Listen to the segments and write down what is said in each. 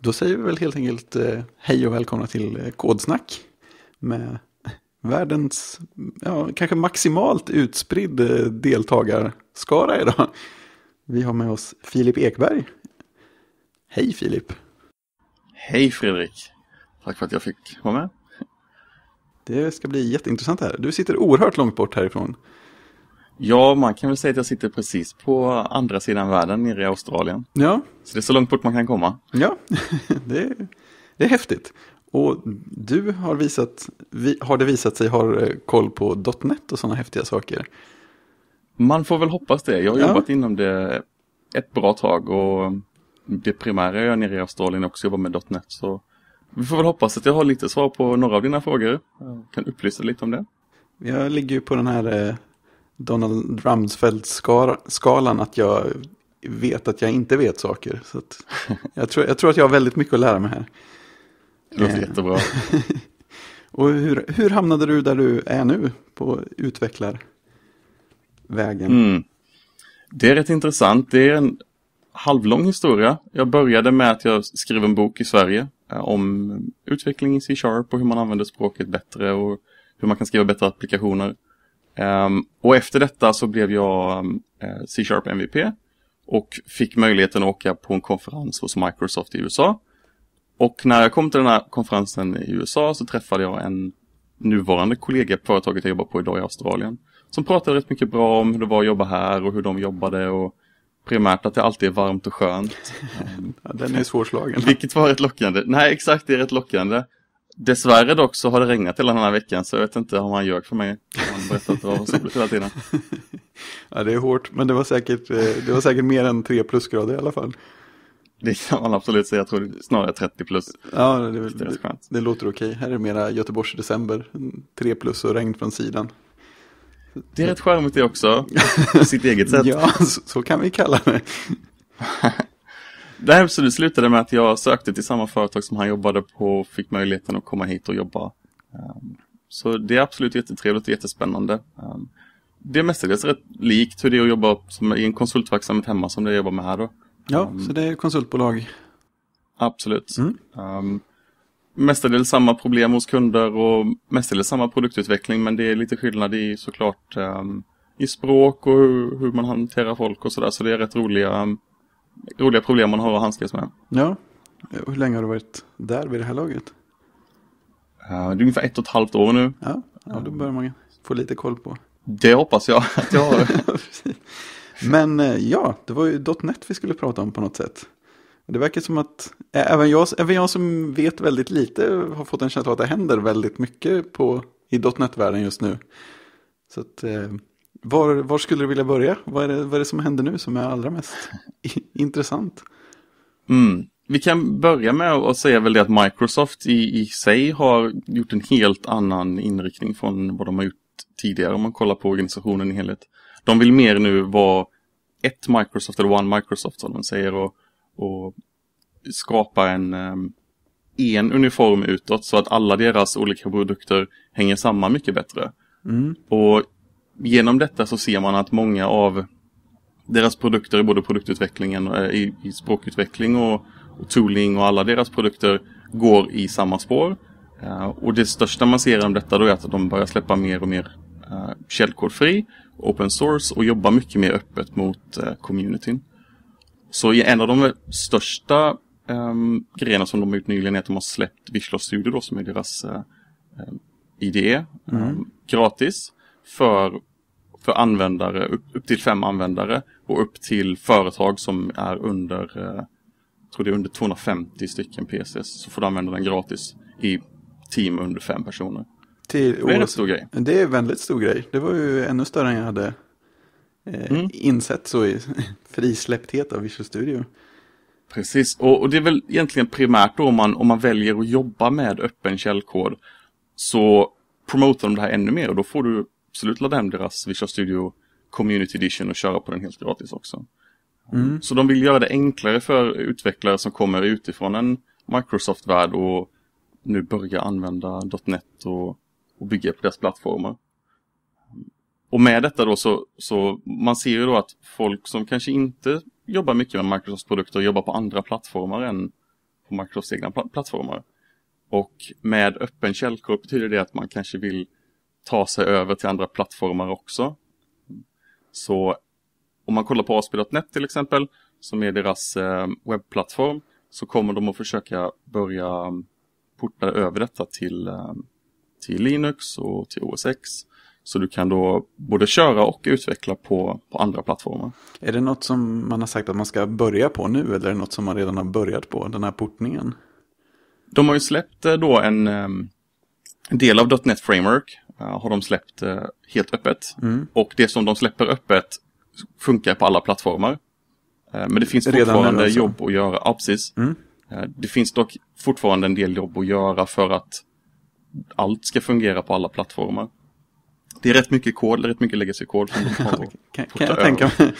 då säger vi väl helt enkelt eh, hej och välkomna till eh, Kodsnack med världens, ja, kanske maximalt utspridd eh, deltagarskara idag. Vi har med oss Filip Ekberg. Hej Filip! Hej Fredrik! Tack för att jag fick vara med. Det ska bli jätteintressant här. Du sitter oerhört långt bort härifrån. Ja, man kan väl säga att jag sitter precis på andra sidan världen nere i Australien. Ja. Så det är så långt bort man kan komma. Ja, det är, det är häftigt. Och du har visat, har det visat sig ha eh, koll på .NET och sådana häftiga saker? Man får väl hoppas det. Jag har ja. jobbat inom det ett bra tag och det primära jag gör nere i Australien är också jobba med .NET. Så vi får väl hoppas att jag har lite svar på några av dina frågor. Kan upplysa lite om det. Jag ligger ju på den här eh, Donald Rumsfeld-skalan att jag vet att jag inte vet saker. Så jag, tror, jag tror att jag har väldigt mycket att lära mig här. Det låter jättebra. Och hur, hur, hamnade du där du är nu på utvecklarvägen? Mm. Det är rätt intressant. Det är en halvlång historia. Jag började med att jag skrev en bok i Sverige eh, om utveckling i C-sharp och hur man använder språket bättre och hur man kan skriva bättre applikationer. Um, och efter detta så blev jag um, C-sharp MVP och fick möjligheten att åka på en konferens hos Microsoft i USA. Och när jag kom till den här konferensen i USA så träffade jag en nuvarande kollega på företaget jag jobbar på idag i Australien. Som pratade rätt mycket bra om hur det var att jobba här och hur de jobbade och primärt att det alltid är varmt och skönt. Ja, den är svårslagen. Vilket var rätt lockande. Nej, exakt, det är rätt lockande. Dessvärre dock så har det regnat hela den här veckan så jag vet inte om han ljög för mig. Han berättade att det var soligt hela tiden. ja, det är hårt, men det var säkert, eh, det var säkert mer än 3 plusgrader i alla fall. Det kan man absolut säga, jag tror snarare 30 plus. Ja, det, det, det, det låter okej. Här är det mera Göteborgs december, 3 plus och regn från sidan. Det är rätt charmigt det också, på sitt eget sätt. ja, så, så kan vi kalla det. det här, så slutade med att jag sökte till samma företag som han jobbade på och fick möjligheten att komma hit och jobba. Ehm, så det är absolut jättetrevligt och jättespännande. Ehm, det är mestadels rätt likt hur det är att jobba i en konsultverksamhet hemma som det jag jobbar med här då. Ja, ehm, så det är konsultbolag? Absolut. Mm. Um, mestadels samma problem hos kunder och mestadels samma produktutveckling men det är lite skillnad i såklart um, i språk och hur, hur man hanterar folk och sådär så det är rätt roliga um, roliga problem man har att handskas med. Ja, hur länge har du varit där vid det här laget? Uh, det är ungefär ett och ett halvt år nu. Ja, ja då börjar man få lite koll på. Det hoppas jag att jag har. Men eh, ja, det var ju .NET vi skulle prata om på något sätt. Det verkar som att eh, även jag, även jag som vet väldigt lite har fått en känsla av att det händer väldigt mycket på, i .NET-världen just nu. Så att, var, var skulle du vilja börja? Vad är, det, vad är det som händer nu som är allra mest intressant? Mm. Vi kan börja med att säga väl det att Microsoft i, i sig har gjort en helt annan inriktning från vad de har gjort tidigare om man kollar på organisationen i helhet. De vill mer nu vara ett Microsoft eller One Microsoft som de säger och, och skapa en, ehm, en uniform utåt så att alla deras olika produkter hänger samman mycket bättre. Mm. Och genom detta så ser man att många av deras produkter både produktutvecklingen, eh, i, i språkutveckling och, och tooling och alla deras produkter går i samma spår. Uh, och det största man ser om detta då är att de börjar släppa mer och mer uh, källkodfri, open source och jobba mycket mer öppet mot uh, communityn. Så en av de största um, grejerna som de har gjort nyligen är att de har släppt Visual Studio då, som är deras uh, IDE ehm, mm. um, gratis för för användare, upp, upp, till fem användare och upp till företag som är under, eh, jag tror det är under 250 stycken PCs, så får du använda den gratis i team under fem personer. Till, det är en stor grej. Det är en väldigt stor grej. Det var ju ännu större än jag hade eh, mm. insett så i frisläppthet av Visual Studio. Precis, och, och, det är väl egentligen primärt då om man, om man väljer att jobba med öppen källkod så promotar de det här ännu mer och då får du absolut ladda hem deras Visual Studio Community Edition och köra på den helt gratis också. Mm. mm. Så de vill göra det enklare för utvecklare som kommer utifrån en Microsoft-värld och nu börjar använda .NET och, och bygga på deras plattformar. Och med detta då så, så man ser ju då att folk som kanske inte jobbar mycket med microsoft produkter jobbar på andra plattformar än på Microsofts egna pl plattformar. Och med öppen källkod betyder det att man kanske vill ta sig över till andra plattformar också. Så om man kollar på ASP.net till exempel, som är deras eh, webbplattform, så kommer de att försöka börja mm, porta över detta till, eh, till Linux och till OS X. Så du kan då både köra och utveckla på, på andra plattformar. Är det något som man har sagt att man ska börja på nu eller är det något som man redan har börjat på, den här portningen? De har ju släppt eh, då en, en del av .NET Framework Eh, har de släppt eh, helt öppet. Mm. Och det som de släpper öppet funkar på alla plattformar. Eh, men det finns Redan fortfarande alltså? jobb att göra. Ja, precis. Mm. Det finns dock fortfarande en del jobb att göra för att allt ska fungera på alla plattformar. Det är rätt mycket kod, rätt mycket legacy-kod som de har kan, kan jag tänka mig.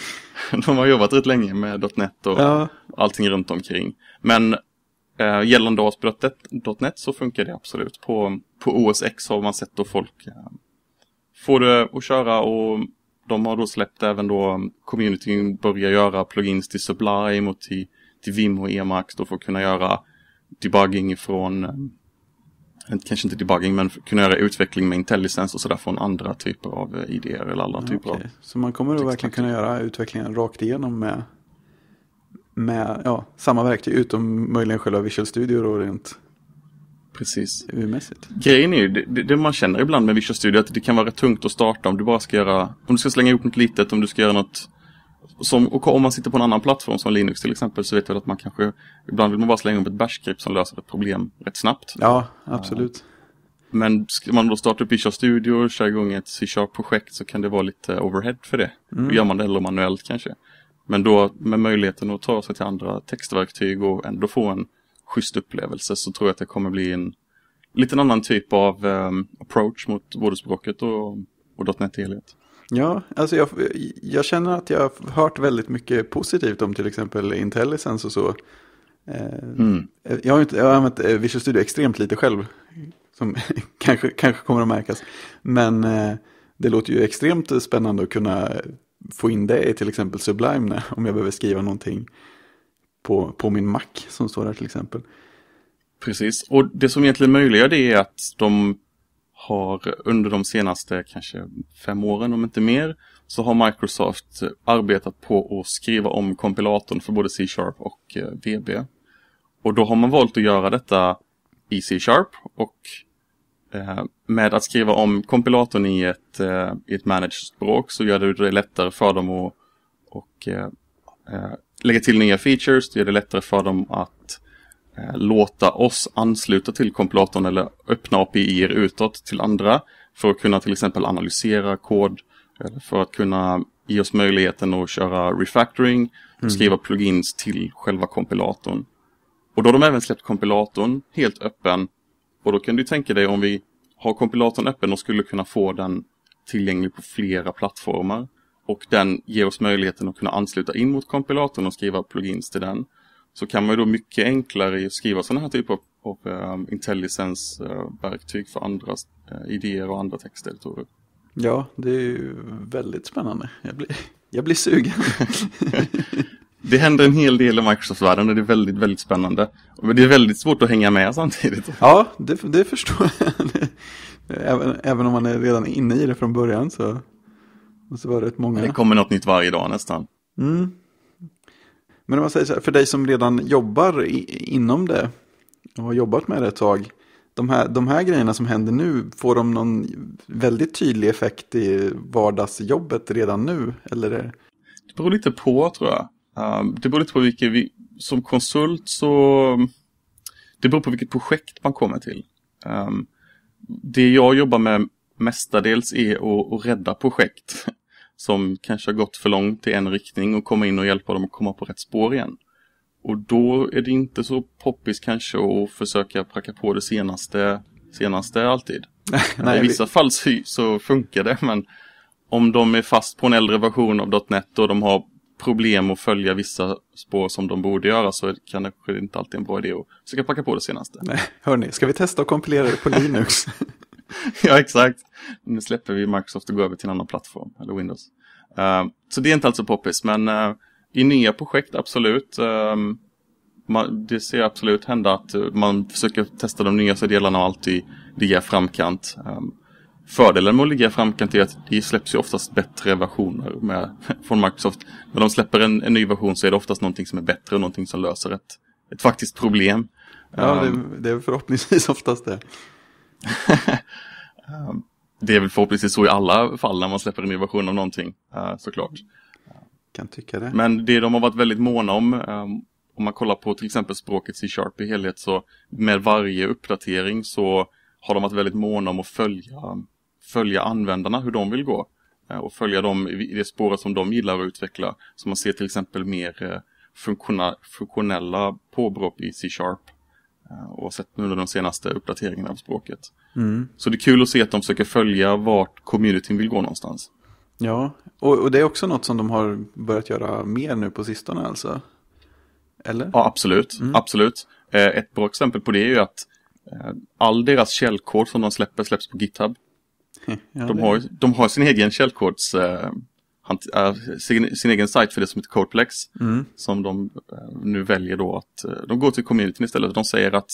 De har jobbat rätt länge med .NET och ja. allting runt omkring. Men Eh, gällande asbrottet.net så funkar det absolut. På, på OS X har man sett då folk eh, får det att köra och de har då släppt även då communityn börjar göra plugins till Sublime och till, till Vim och Emax då för att kunna göra debugging från eh, kanske inte debugging, men kunna göra utveckling med intelligens och sådär från andra typer av eh, idéer eller andra ja, typer okay. av... Så man kommer då verkligen kunna göra utvecklingen rakt igenom med med ja, samma verktyg utom möjligen själva Visual Studio då rent Precis. UV-mässigt. Grejen är ju, det, det, man känner ibland med Visual Studio att det kan vara tungt att starta om du bara ska göra, om du ska slänga ihop något litet, om du ska göra något som, och om man sitter på en annan plattform som Linux till exempel så vet jag att man kanske, ibland vill man bara slänga upp ett bash-skript som löser ett problem rätt snabbt. Ja, absolut. Eh, men ska man då starta upp Visual Studio och köra igång ett C-sharp-projekt så kan det vara lite overhead för det. Mm. Då gör man det hellre manuellt kanske. Men då med möjligheten att ta sig till andra textverktyg och ändå få en schysst upplevelse så tror jag att det kommer bli en liten annan typ av um, approach mot både språket och, och .NET i helhet. Ja, alltså jag, jag, känner att jag har hört väldigt mycket positivt om till exempel Intelligence och så. Eh, mm. Jag, har inte, jag har använt eh, Visual Studio extremt lite själv, som kanske, kanske kommer att märkas. Men eh, det låter ju extremt spännande att kunna få in det är till exempel Sublime om jag behöver skriva någonting på, på min Mac som står där till exempel. Precis, och det som egentligen möjliggör det är att de har under de senaste kanske fem åren, om inte mer, så har Microsoft arbetat på att skriva om kompilatorn för både C-sharp och eh, VB. Och då har man valt att göra detta i C-sharp och Eh, med att skriva om kompilatorn i ett, eh, i ett managed språk så gör du det lättare för dem att och, eh, lägga till nya features. Det gör det lättare för dem att låta oss ansluta till kompilatorn eller öppna API-er utåt till andra för att kunna till exempel analysera kod eller för att kunna ge oss möjligheten att köra refactoring och mm. skriva plugins till själva kompilatorn. Och då har de även släppt kompilatorn helt öppen och då kan du tänka dig om vi har kompilatorn öppen och skulle kunna få den tillgänglig på flera plattformar. Och den ger oss möjligheten att kunna ansluta in mot kompilatorn och skriva plugins till den. Så kan man ju då mycket enklare skriva sådana här typer av, av um, eh, verktyg för andra uh, idéer och andra texteditorer. Ja, det är ju väldigt spännande. Jag blir, jag blir sugen. det händer en hel del i Microsoft-världen och det är väldigt, väldigt spännande. Men det är väldigt svårt att hänga med samtidigt. Ja, det, det förstår jag. Även, även, om man är redan inne i det från början så måste det vara rätt många. Det kommer något nytt varje dag nästan. Mm. Men om man säger så här, för dig som redan jobbar i, inom det och har jobbat med det ett tag. De här, de här grejerna som händer nu, får de någon väldigt tydlig effekt i vardagsjobbet redan nu? Eller? Det beror lite på tror jag. Ehm, det beror lite på vilket, vi, som konsult så, det beror på vilket projekt man kommer till. Um, det jag jobbar med mestadels är att, att rädda projekt som kanske har gått för långt i en riktning och komma in och hjälpa dem att komma på rätt spår igen. Och då är det inte så poppis kanske att försöka pracka på det senaste, senaste alltid. Nej, I vissa vi... fall så, så, funkar det men om de är fast på en äldre version av .NET och de har problem att följa vissa spår som de borde göra så kan det kanske inte alltid en bra idé att försöka packa på det senaste. Nej, hörni, ska vi testa att kompilera det på Linux? ja, exakt. Nu släpper vi Microsoft och går över till en annan plattform, eller Windows. Uh, så det är inte alls så poppis, men uh, i nya projekt, absolut. Uh, ehm, man, det ser absolut hända att eh, man försöker testa de nyaste delarna och alltid ligga framkant. Um, Fördelen med att ligga i framkant är att det släpps ju oftast bättre versioner med, från Microsoft. När de släpper en, en ny version så är det oftast någonting som är bättre och någonting som löser ett, ett faktiskt problem. Ja, um, det, ehm. det, är förhoppningsvis oftast det. Ehm, det är väl förhoppningsvis så i alla fall när man släpper en ny version av någonting, eh, såklart. Kan tycka det. Men det de har varit väldigt måna om, ehm, om man kollar på till exempel språket C-sharp i helhet, så med varje uppdatering så har de varit väldigt måna om att följa följa användarna, hur de vill gå. Eh, och följa dem i det spåret som de gillar att utveckla. Så man ser till exempel mer eh, funktionella påbrott i C-sharp. Och eh, sett nu under de senaste uppdateringarna av språket. Mm. Så det är kul att se att de försöker följa vart communityn vill gå någonstans. Ja, och, och det är också något som de har börjat göra mer nu på sistone alltså? Eller? Ja, absolut. Mm. absolut. Ett bra exempel på det är ju att all deras källkod som de släpper släpps på GitHub. de, har, de har sin egen källkods... Eh, eh, sin, sin, egen sajt för det som heter Codeplex. Mm. Som de eh, nu väljer då att... Eh, de går till communityn istället. De säger att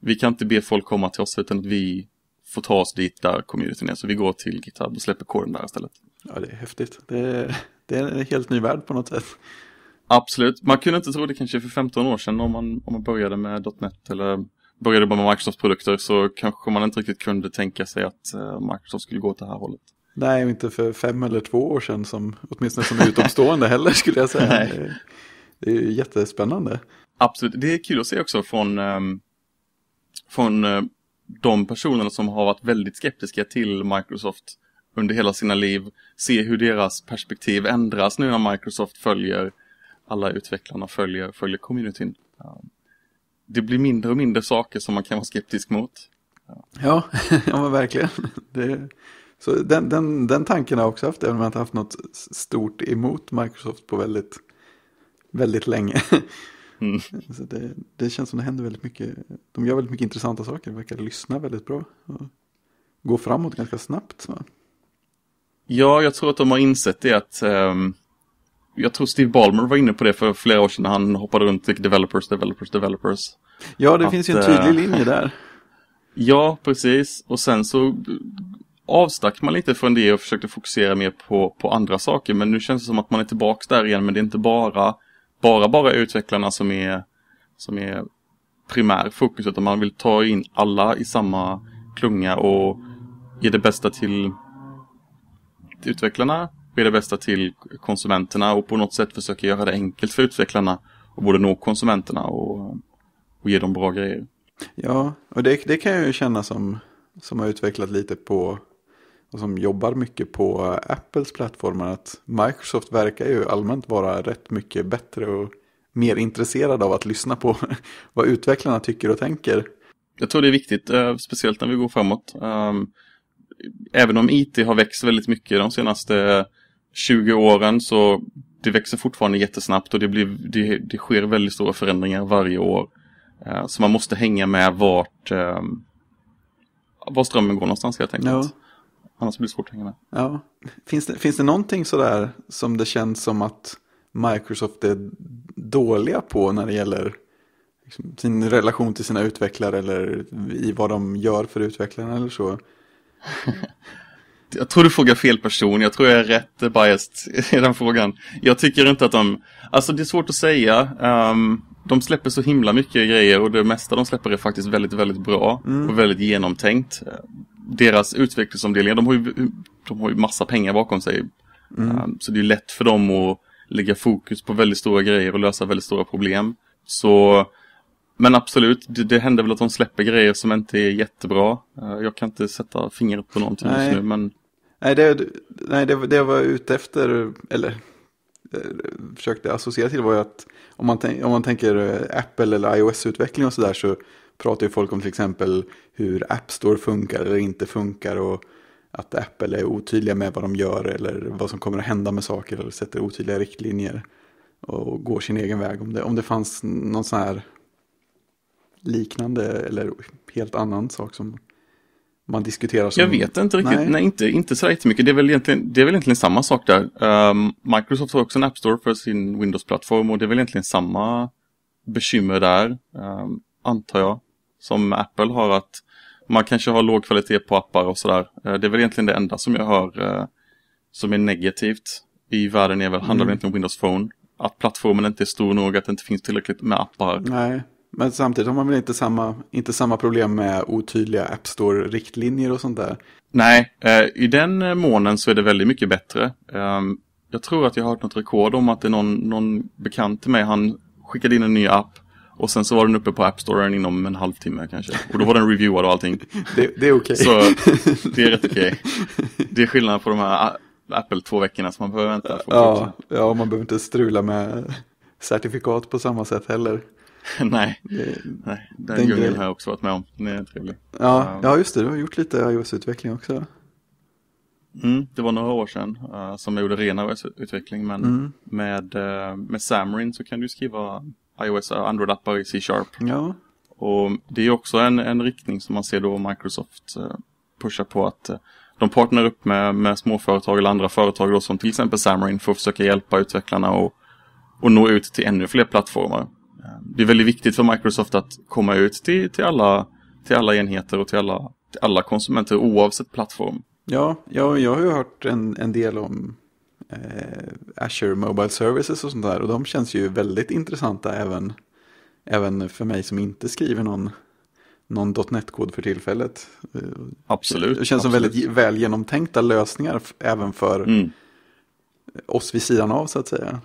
vi kan inte be folk komma till oss utan att vi får ta oss dit där communityn är. Så vi går till GitHub och släpper koden där istället. Ja, det är häftigt. Det är, det är en helt ny värld på något sätt. Absolut. Man kunde inte tro det kanske för 15 år sedan om man, om man började med .NET eller började jobba med Microsofts produkter så kanske man inte riktigt kunde tänka sig att eh, Microsoft skulle gå åt det här hållet. Nej, inte för fem eller två år sedan, som, åtminstone som utomstående heller skulle jag säga. Nej. Det är ju jättespännande. Absolut, det är kul att se också från, ehm, från eh, de personerna som har varit väldigt skeptiska till Microsoft under hela sina liv. Se hur deras perspektiv ändras nu när Microsoft följer alla utvecklarna, följer, följer communityn det blir mindre och mindre saker som man kan vara skeptisk mot. Ja, ja men verkligen. Det, så den, den, den tanken har jag också haft, även om jag inte haft något stort emot Microsoft på väldigt, väldigt länge. Mm. Så det, det känns som det händer väldigt mycket. De gör väldigt mycket intressanta saker, de verkar lyssna väldigt bra. Och gå framåt ganska snabbt. Va? Ja, jag tror att de har insett det att um jag tror Steve Ballmer var inne på det för flera år sedan när han hoppade runt till developers, developers, developers. Ja, det att, finns ju en tydlig eh, linje där. ja, precis. Och sen så avstack man lite från det och försökte fokusera mer på, på andra saker. Men nu känns det som att man är tillbaka där igen. Men det är inte bara, bara, bara utvecklarna som är, som är primär fokus. Utan man vill ta in alla i samma klunga och ge det bästa till utvecklarna sker det bästa till konsumenterna och på något sätt försöka göra det enkelt för utvecklarna och både nå konsumenterna och, och ge dem bra grejer. Ja, och det, det kan jag ju känna som, som har utvecklat lite på och som jobbar mycket på Apples plattformar att Microsoft verkar ju allmänt vara rätt mycket bättre och mer intresserad av att lyssna på vad utvecklarna tycker och tänker. Jag tror det är viktigt, eh, speciellt när vi går framåt. Ehm, även om IT har växt väldigt mycket de senaste 20 åren så det växer fortfarande jättesnabbt och det, blir, det, det sker väldigt stora förändringar varje år. Eh, så man måste hänga med vart, eh, var strömmen går någonstans helt enkelt. Ja. Annars blir det svårt att hänga med. Ja. Finns, det, finns det någonting sådär som det känns som att Microsoft är dåliga på när det gäller liksom, sin relation till sina utvecklare eller i vad de gör för utvecklarna eller så? jag tror du frågar fel person. Jag tror jag är rätt biased i den frågan. Jag tycker inte att de... Alltså det är svårt att säga. Um, de släpper så himla mycket grejer och det mesta de släpper är faktiskt väldigt, väldigt bra mm. och väldigt genomtänkt. Deras utvecklingsomdelningar, de har ju, de har ju massa pengar bakom sig. Mm. Um, så det är lätt för dem att lägga fokus på väldigt stora grejer och lösa väldigt stora problem. Så, men absolut, det, det händer väl att de släpper grejer som inte är jättebra. Uh, jag kan inte sätta fingret på någonting Nej. just nu, men Nej, det, nej det, det jag var ute efter, eller eh, försökte associera till var ju att om man, om man tänker eh, Apple eller iOS-utveckling och sådär så pratar ju folk om till exempel hur App Store funkar eller inte funkar och att Apple är otydliga med vad de gör eller vad som kommer att hända med saker eller sätter otydliga riktlinjer och går sin egen väg. Om det, om det fanns någon sån här liknande eller helt annan sak som man diskuterar? Som... Jag vet inte riktigt. Nej, Nej inte, inte så mycket. Det är, väl egentligen, det är väl egentligen samma sak där. Um, Microsoft har också en App Store för sin Windows-plattform och det är väl egentligen samma bekymmer där, um, antar jag, som Apple har att man kanske har låg kvalitet på appar och sådär. Uh, det är väl egentligen det enda som jag hör uh, som är negativt i världen är väl, handlar mm. egentligen om Windows Phone. Att plattformen inte är stor nog, att det inte finns tillräckligt med appar. Nej. Men samtidigt har man väl inte samma, inte samma problem med otydliga App Store-riktlinjer och sånt där? Nej, eh, i den eh, månen så är det väldigt mycket bättre. Eh, jag tror att jag har hört något rekord om att det är någon, någon bekant till mig, han skickade in en ny app och sen så var den uppe på App Store inom en halvtimme kanske. Och då var den reviewad och allting. Det, det är okej. Okay. Så det är rätt okej. Okay. Det är skillnad på de här Apple två veckorna som man behöver vänta. Ja, ja, man behöver inte strula med certifikat på samma sätt heller. nej, det, nej, den, djungeln har jag också varit med om. Den är trevlig. Ja, um, ja just det, du har gjort lite iOS-utveckling också. Mm, det var några år sedan uh, som jag gjorde ren iOS-utveckling, men mm. med, uh, med Xamarin så kan du skriva iOS och eh, Android-appar i C-sharp. Ja. Och det är också en, en riktning som man ser då Microsoft uh, pushar på att de partnerar upp med, med småföretag eller andra företag då, som till exempel Xamarin för att försöka hjälpa utvecklarna och, och nå ut till ännu fler plattformar. Ehm, det är väldigt viktigt för Microsoft att komma ut till, till, alla, till alla enheter och till alla, till alla konsumenter oavsett plattform. Ja, jag, jag har ju hört en, en del om eh, Azure Mobile Services och sånt där och de känns ju väldigt intressanta även, även för mig som inte skriver någon någon .NET-kod för tillfället. Eh, absolut. Det känns som absolut. väldigt väl genomtänkta lösningar även för mm. oss vid sidan av så att säga.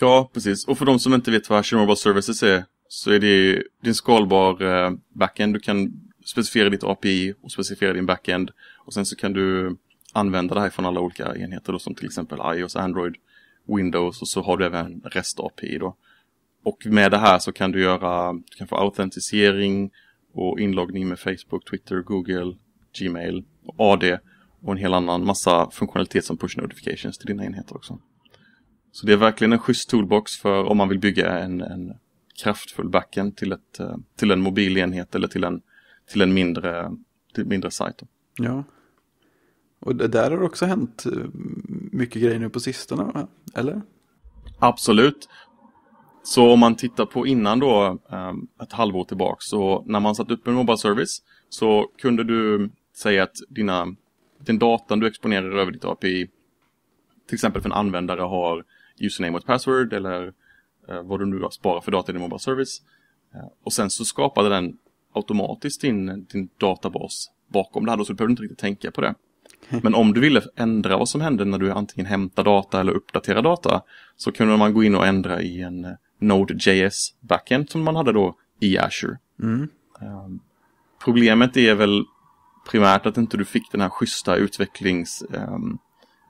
Ja, precis. Och för de som inte vet vad Azure Mobile Services är så är det din skalbar eh, backend. Du kan specificera ditt API och specificera din backend. Och sen så kan du använda det här från alla olika enheter då, som till exempel iOS, Android, Windows och så har du även REST-API då. Och med det här så kan du göra, du kan få autentisering och inloggning med Facebook, Twitter, Google, Gmail, AD och en hel annan massa funktionalitet som push notifications till dina enheter också. Så det är verkligen en schysst toolbox för om man vill bygga en, en kraftfull backend till, ett, eh, till en mobil enhet eller till en, till en mindre, till mindre sajt. Ja, och där har det också hänt eh, mycket grejer nu på sistone, eller? Absolut. Så om man tittar på innan då, eh, ett halvår tillbaks, så när man satt upp en Mobile Service så kunde du säga att dina, den datan du exponerar över ditt API, till exempel för en användare har username och ett password eller eh, vad du nu sparar för data i din mobile service. Eh, och sen så skapade den automatiskt din, din databas bakom det här då, så du behövde inte riktigt tänka på det. Mm. Men om du ville ändra vad som hände när du antingen hämtar data eller uppdaterar data så kunde man gå in och ändra i en eh, Node.js backend som man hade då i Azure. Mm. Ehm, problemet är väl primärt att inte du fick den här schyssta utvecklings um,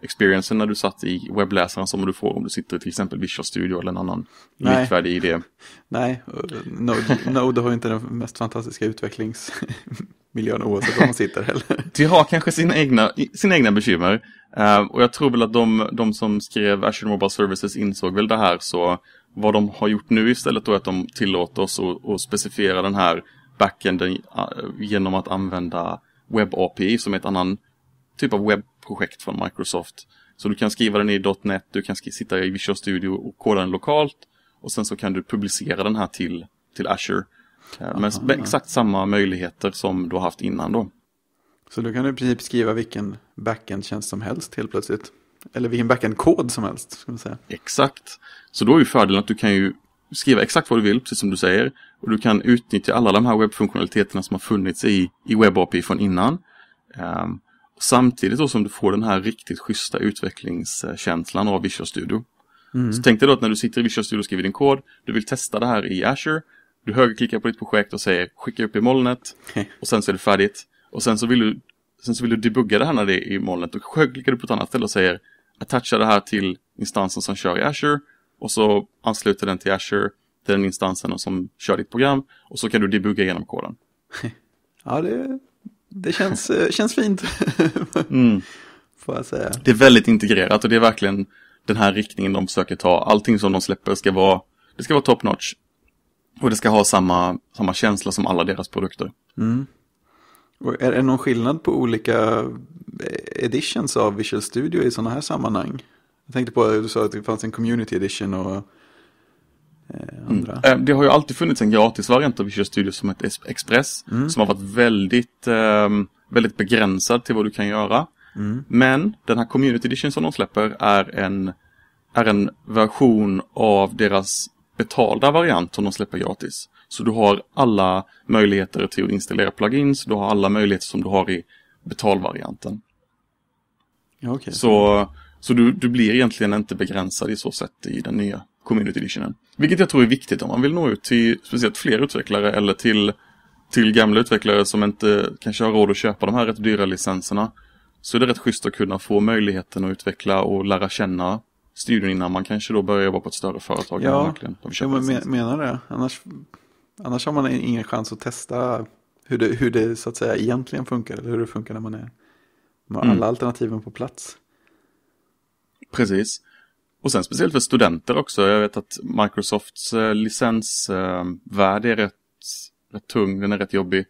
experiencen när du satt i webbläsaren som du får om du sitter i till exempel Visual Studio eller en annan Nej. likvärdig idé. Nej, eh, Node, Node har inte den mest fantastiska utvecklingsmiljön oavsett var man sitter heller. Det har kanske sina egna, sina egna bekymmer. Uh, och jag tror väl att de, de som skrev Azure Mobile Services insåg väl det här så vad de har gjort nu istället då är att de tillåter oss att, att specificera den här backenden eh, genom att använda Web API som är ett annan typ av webb projekt från Microsoft. Så du kan skriva den i .NET, du kan sitta i Visual Studio och koda den lokalt och sen så kan du publicera den här till, till Azure. Eh, Aha, med, med exakt samma möjligheter som du har haft innan då. Så du kan i princip skriva vilken backend-tjänst som helst helt plötsligt. Eller vilken backend-kod som helst. Ska man säga. Exakt. Så då är ju fördelen att du kan ju skriva exakt vad du vill, precis som du säger. Och du kan utnyttja alla de här webbfunktionaliteterna som har funnits i, i WebAPI från innan. Um, Samtidigt då som du får den här riktigt schyssta utvecklingskänslan av Visual Studio. Mm. Så tänk dig då att när du sitter i Visual Studio och skriver din kod, du vill testa det här i Azure, du högerklickar på ditt projekt och säger skicka upp i molnet och sen så är det färdigt. Och sen så vill du, sen så vill du debugga det här när det är i molnet och högerklickar du på ett annat ställe och säger attacha det här till instansen som kör i Azure och så ansluter den till Azure, till den instansen som kör ditt program och så kan du debugga genom koden. ja, det det känns, eh, känns fint. mm. Får jag säga. Det är väldigt integrerat och det är verkligen den här riktningen de försöker ta. Allting som de släpper ska vara, det ska vara top notch. Och det ska ha samma, samma känsla som alla deras produkter. Mm. är det någon skillnad på olika eh, editions av Visual Studio i sådana här sammanhang? Jag tänkte på att du sa att det fanns en community edition och Eh, andra. Mm. Eh, det har ju alltid funnits en gratisvariant av Visual Studio som ett Express mm. som har varit väldigt, ehm, väldigt begränsad till vad du kan göra. Mm. Men den här Community Edition som de släpper är en, är en version av deras betalda variant som de släpper gratis. Så du har alla möjligheter till att installera plugins, du har alla möjligheter som du har i betalvarianten. okay. Så, så du, du blir egentligen inte begränsad i så sätt i den nya Community Editionen. Vilket jag tror är viktigt om man vill nå ut till speciellt fler utvecklare eller till, till gamla utvecklare som inte kanske har råd att köpa de här rätt dyra licenserna. Så är det rätt schysst att kunna få möjligheten att utveckla och lära känna studion innan man kanske då börjar jobba på ett större företag. Ja, verkligen jag men, menar det. Annars, annars har man ingen chans att testa hur det, hur det så att säga egentligen funkar eller hur det funkar när man är med alla mm. alternativen på plats. Precis. Och sen speciellt för studenter också. Jag vet att Microsofts eh, licensvärde är rätt, rätt tung, den är rätt jobbig.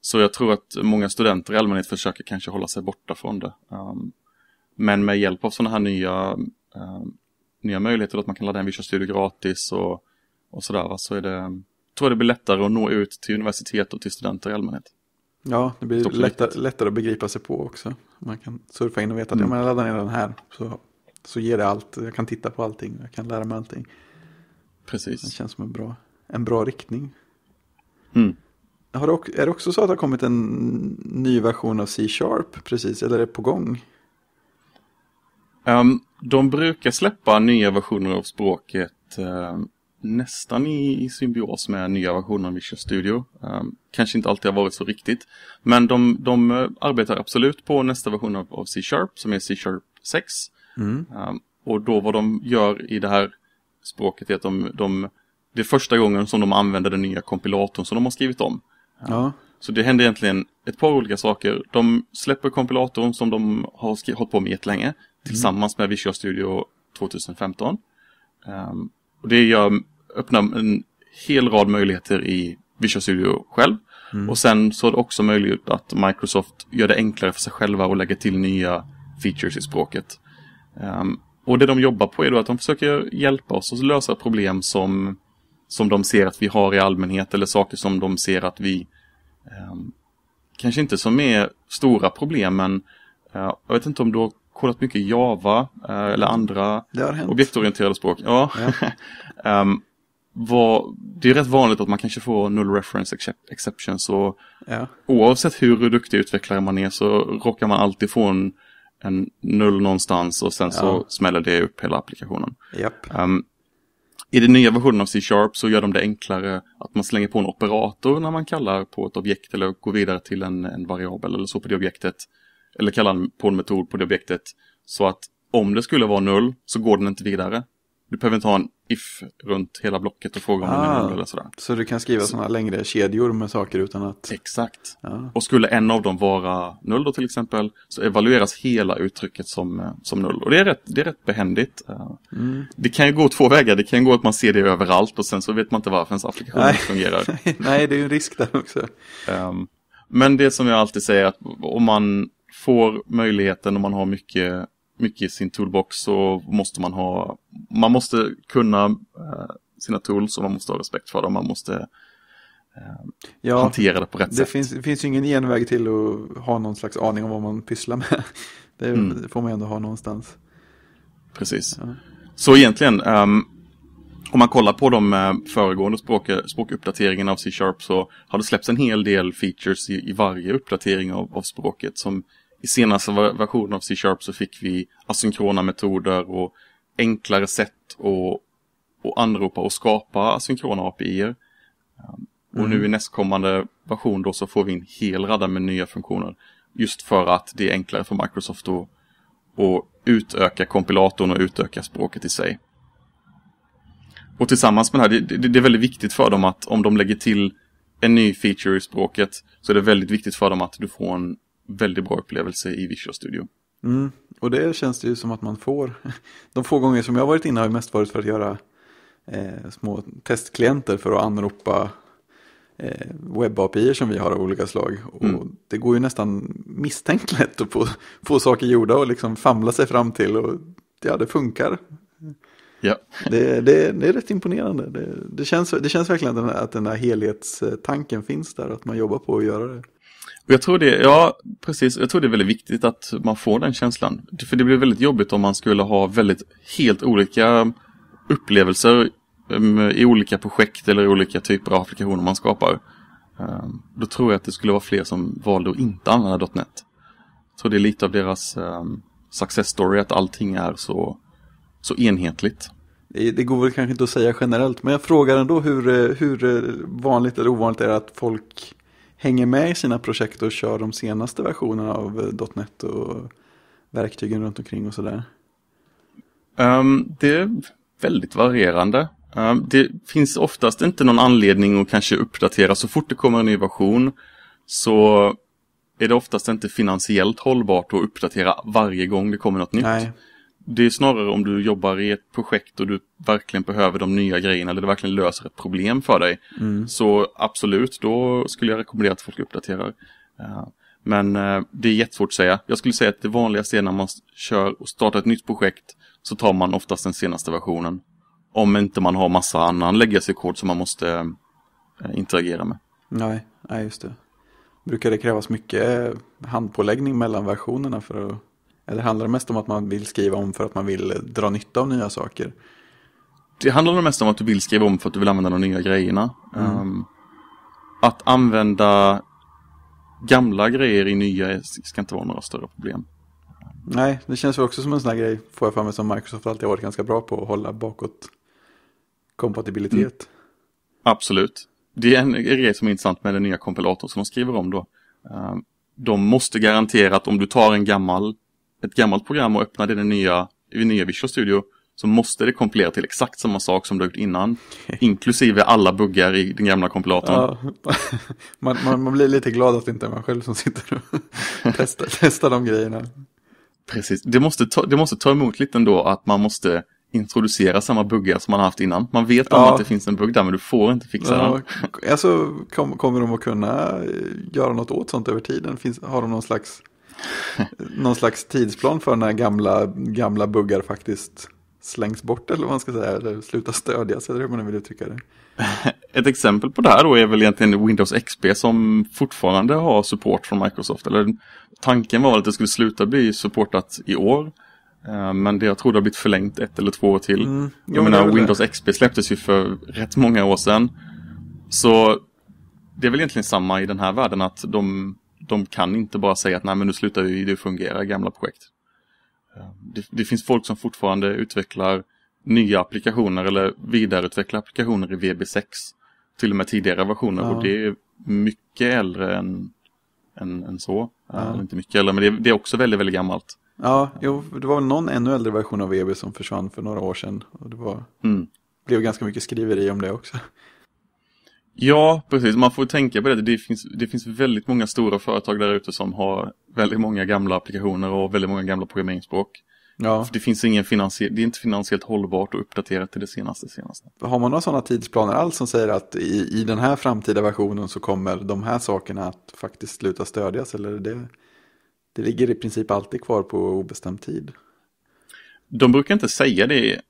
Så jag tror att många studenter i allmänhet försöker kanske hålla sig borta från det. Ehm, men med hjälp av sådana här nya, ehm, nya möjligheter, att man kan ladda en Visual Studio gratis och, och sådär, så är det, tror jag det blir lättare att nå ut till universitet och till studenter i allmänhet. Ja, det blir lättare, lättare, att begripa sig på också. Man kan surfa in och veta att mm. om man laddar ner den här så så ger det allt. Jag kan titta på allting. Jag kan lära mig allting. Precis. Det känns som en bra, en bra riktning. Mm. Har det, är det också så att det har kommit en ny version av C-sharp precis? Eller är det på gång? Um, de brukar släppa nya versioner av språket um, nästan i, i symbios med nya versioner av Visual Studio. Um, kanske inte alltid har varit så riktigt. Men de, de eh, arbetar absolut på nästa version av, av C-sharp som är C-sharp 6. Mm. Um, och då vad de gör i det här språket är att de, de, det är första gången som de använder den nya kompilatorn som de har skrivit om. Ja. Så det händer egentligen ett par olika saker. De släpper kompilatorn som de har hållit på med jättelänge mm. tillsammans med Visual Studio 2015. Um, ehm, och det gör, öppnar en hel rad möjligheter i Visual Studio själv. Mm. Och sen så är det också möjligt att Microsoft gör det enklare för sig själva och lägger till nya features i språket. Um, och det de jobbar på är då att de försöker hjälpa oss att lösa problem som, som de ser att vi har i allmänhet eller saker som de ser att vi um, kanske inte som är stora problem men uh, jag vet inte om du har kollat mycket Java uh, eller andra objektorienterade språk. Ja. um, vad, det är rätt vanligt att man kanske får null reference exceptions och ja. oavsett hur duktig utvecklare man är så råkar man alltid få en en null någonstans och sen så ja. smäller det upp hela applikationen. Yep. Um, ehm, I den nya versionen av C-sharp så gör de det enklare att man slänger på en operator när man kallar på ett objekt eller går vidare till en, en variabel eller så på det objektet. Eller kallar på en metod på det objektet. Så att om det skulle vara null så går den inte vidare. Du behöver inte ha en if runt hela blocket och fråga om ah, en nämnd eller sådär. Så du kan skriva sådana längre kedjor med saker utan att... Exakt. Ja. Och skulle en av dem vara null då till exempel så evalueras hela uttrycket som, eh, som null. Och det är rätt, det är rätt behändigt. Eh, mm. Det kan ju gå två vägar. Det kan gå att man ser det överallt och sen så vet man inte varför ens applikation Nej. fungerar. Nej, det är ju en risk där också. Um, men det som jag alltid säger att om man får möjligheten och man har mycket mycket i sin toolbox så måste man ha, man måste kunna eh, sina tools och man måste ha respekt för dem, man måste eh, ja, hantera det på rätt det sätt. Finns, det finns ju ingen genväg till att ha någon slags aning om vad man pysslar med. Det mm. får man ändå ha någonstans. Precis. Ja. Så egentligen, um, om man kollar på de eh, föregående språk, språkuppdateringarna av C-sharp så har det släppts en hel del features i, i varje uppdatering av, av, språket som i senaste versionen av C-sharp så fick vi asynkrona metoder och enklare sätt att, att anropa och skapa asynkrona API-er. Mm. Um, och nu mm. i nästkommande version då så får vi en hel radda med nya funktioner. Just för att det är enklare för Microsoft att, att utöka kompilatorn och utöka språket i sig. Och tillsammans med det här, det, det, det, är väldigt viktigt för dem att om de lägger till en ny feature i språket så är det väldigt viktigt för dem att du får en väldigt bra upplevelse i Visual Studio. Mm. Och det känns det ju som att man får. De få gånger som jag varit inne har ju mest varit för att göra eh, små testklienter för att anropa eh, webbapier som vi har av olika slag. Och mm. Det går ju nästan misstänkt lätt att få, få saker gjorda och liksom famla sig fram till. Och ja, det funkar. Ja. Det, det, det är rätt imponerande. Det, det, känns, det känns verkligen att den, där helhetstanken finns där, att man jobbar på att göra det. Och jag tror det, ja, precis. Jag tror det är väldigt viktigt att man får den känslan. För det blir väldigt jobbigt om man skulle ha väldigt helt olika upplevelser um, i olika projekt eller i olika typer av applikationer man skapar. Um, då tror jag att det skulle vara fler som valde att inte använda .NET. Jag tror det är lite av deras um, success story att allting är så, så enhetligt. Det går väl kanske inte att säga generellt, men jag frågar ändå hur, eh, hur eh, vanligt eller ovanligt är det att folk hänger med i sina projekt och kör de senaste versionerna av eh, .NET och verktygen runt omkring och sådär? Um, det är väldigt varierande. Um, det finns oftast inte någon anledning att kanske uppdatera. Så fort det kommer en ny version så är det oftast inte finansiellt hållbart att uppdatera varje gång det kommer något nytt. Nej det är snarare om du jobbar i ett projekt och du verkligen behöver de nya grejerna eller det verkligen löser ett problem för dig. Mm. Så absolut, då skulle jag rekommendera att folk uppdaterar. Eh, men eh, det är jättesvårt att säga. Jag skulle säga att det vanligaste är när man kör och startar ett nytt projekt så tar man oftast den senaste versionen. Om inte man har massa annan legacy-kod som man måste eh, interagera med. Nej, nej just det. Brukar det krävas mycket handpåläggning mellan versionerna för att eller handlar det mest om att man vill skriva om för att man vill dra nytta av nya saker? Det handlar nog mest om att du vill skriva om för att du vill använda de nya grejerna. Mm. Um, att använda gamla grejer i nya ska inte vara några större problem. Nej, det känns väl också som en sån här grej, får jag för mig, som Microsoft alltid varit ganska bra på, att hålla bakåt kompatibilitet. Mm. Absolut. Det är en grej som är intressant med den nya kompilatorn som de skriver om då. Ehm, de måste garantera att om du tar en gammal ett gammalt program och öppnar det i den nya, i nya Visual Studio så måste det kompilera till exakt samma sak som du har gjort innan. Inklusive alla buggar i den gamla kompilatorn. Ja, man, man, man, blir lite glad att det inte är man själv som sitter och testar, testar de grejerna. Precis, det måste, ta, det måste ta emot lite ändå att man måste introducera samma buggar som man har haft innan. Man vet om ja. att det finns en bugg där men du får inte fixa ja, den. Alltså, kommer de att kunna göra något åt sånt över tiden? Finns, har de någon slags någon slags tidsplan för när gamla, gamla buggar faktiskt slängs bort eller vad man ska säga, eller slutar stödjas eller hur man vill uttrycka det. Ett exempel på det här då är väl egentligen Windows XP som fortfarande har support från Microsoft. Eller tanken var att det skulle sluta bli supportat i år. Eh, men det jag tror det har blivit förlängt ett eller två år till. Mm. Jo, jag menar, Windows det. XP släpptes ju för rätt många år sedan. Så det är väl egentligen samma i den här världen att de de kan inte bara säga att nej men nu slutar vi, det fungerar gamla projekt. Det, det, finns folk som fortfarande utvecklar nya applikationer eller vidareutvecklar applikationer i VB6. Till och med tidigare versioner ja. och det är mycket äldre än, än, än så. Ja. Inte mycket äldre men det, det, är också väldigt, väldigt gammalt. Ja, jo, det var väl någon ännu äldre version av VB som försvann för några år sedan. Och det var, mm. blev ganska mycket skriveri om det också. Ja, precis. Man får tänka på det. Det finns, det finns väldigt många stora företag där ute som har väldigt många gamla applikationer och väldigt många gamla programmeringsspråk. Ja. det, finns ingen det är inte finansiellt hållbart att uppdatera till det senaste senaste. Har man några sådana tidsplaner alls som säger att i, i den här framtida versionen så kommer de här sakerna att faktiskt sluta stödjas? Eller det, det ligger i princip alltid kvar på obestämd tid? De brukar inte säga det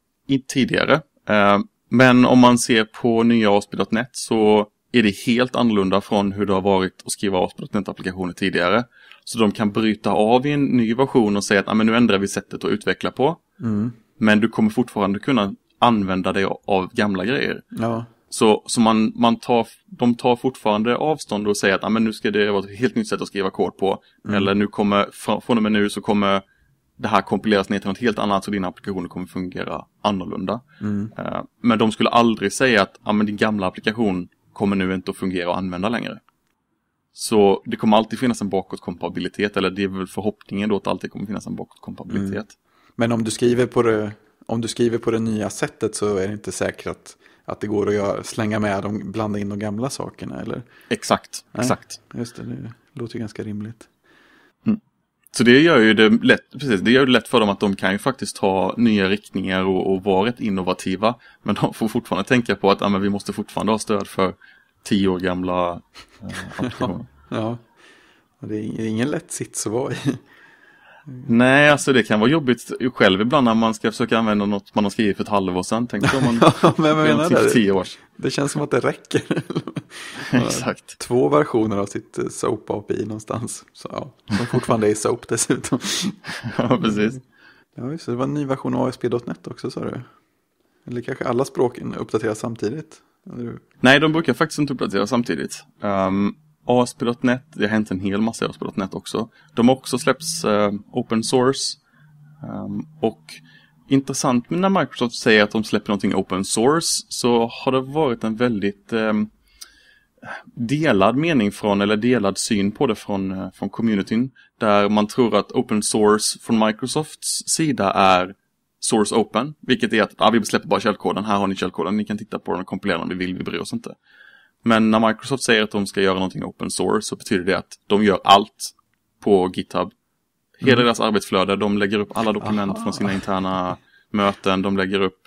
tidigare. Eh, men om man ser på nya ASP.NET så är det helt annorlunda från hur det har varit att skriva ASP.NET-applikationer tidigare. Så de kan bryta av i en ny version och säga att ah, men nu ändrar vi sättet att utveckla på. Mm. Men du kommer fortfarande kunna använda dig av gamla grejer. Ja. Så, så man, man tar, de tar fortfarande avstånd och säger att ah, men nu ska det vara ett helt nytt sätt att skriva kod på. Mm. Eller nu kommer, från och med nu så kommer det här kompileras ner till något helt annat så dina applikationer kommer fungera annorlunda. Mm. Eh, men de skulle aldrig säga att ah, men din gamla applikation kommer nu inte att fungera och använda längre. Så det kommer alltid finnas en bakåtkompatibilitet, eller det är väl förhoppningen då att det alltid kommer finnas en bakåtkompatibilitet. Mm. Men om du, skriver på det, om du skriver på det nya sättet så är det inte säkert att, att det går att göra, slänga med dem, blanda in de gamla sakerna, eller? Exakt, Nej, exakt. Just det, det låter ganska rimligt. Så det gör ju det lätt, precis, det gör det lätt för dem att de kan ju faktiskt ta nya riktningar och, och vara rätt innovativa. Men de får fortfarande tänka på att ja, vi måste fortfarande ha stöd för tio år gamla eh, applikationer. ja, ja. det är ingen lätt sits att vara i. Mm. Nej, alltså det kan vara jobbigt själv ibland när man ska försöka använda något man har skrivit för ett halvår sedan. Tänk om man men, men, menar det? tio år. Det känns som att det räcker. Exakt. Två versioner av sitt eh, SOAP API någonstans. Så, ja, som fortfarande är SOAP dessutom. ja, precis. Ja, just det. det var en ny version av ASP.NET också sa du. Eller kanske alla språken uppdateras samtidigt? Nej, de brukar faktiskt inte uppdateras samtidigt. Um, ASP.NET, det har hänt en hel massa i ASP.NET också. De har också släppts eh, open source. Um, och intressant när Microsoft säger att de släpper någonting open source så har det varit en väldigt eh, delad mening från, eller delad syn på det från, eh, från communityn. Där man tror att open source från Microsofts sida är source open, vilket är att ah, vi släpper bara källkoden, här har ni källkoden, ni kan titta på den och kompilera den om vi vill, vi bryr oss inte. Men när Microsoft säger att de ska göra någonting open source så betyder det att de gör allt på GitHub. Hela mm. deras arbetsflöde, de lägger upp alla dokument Aha. från sina interna möten, de lägger upp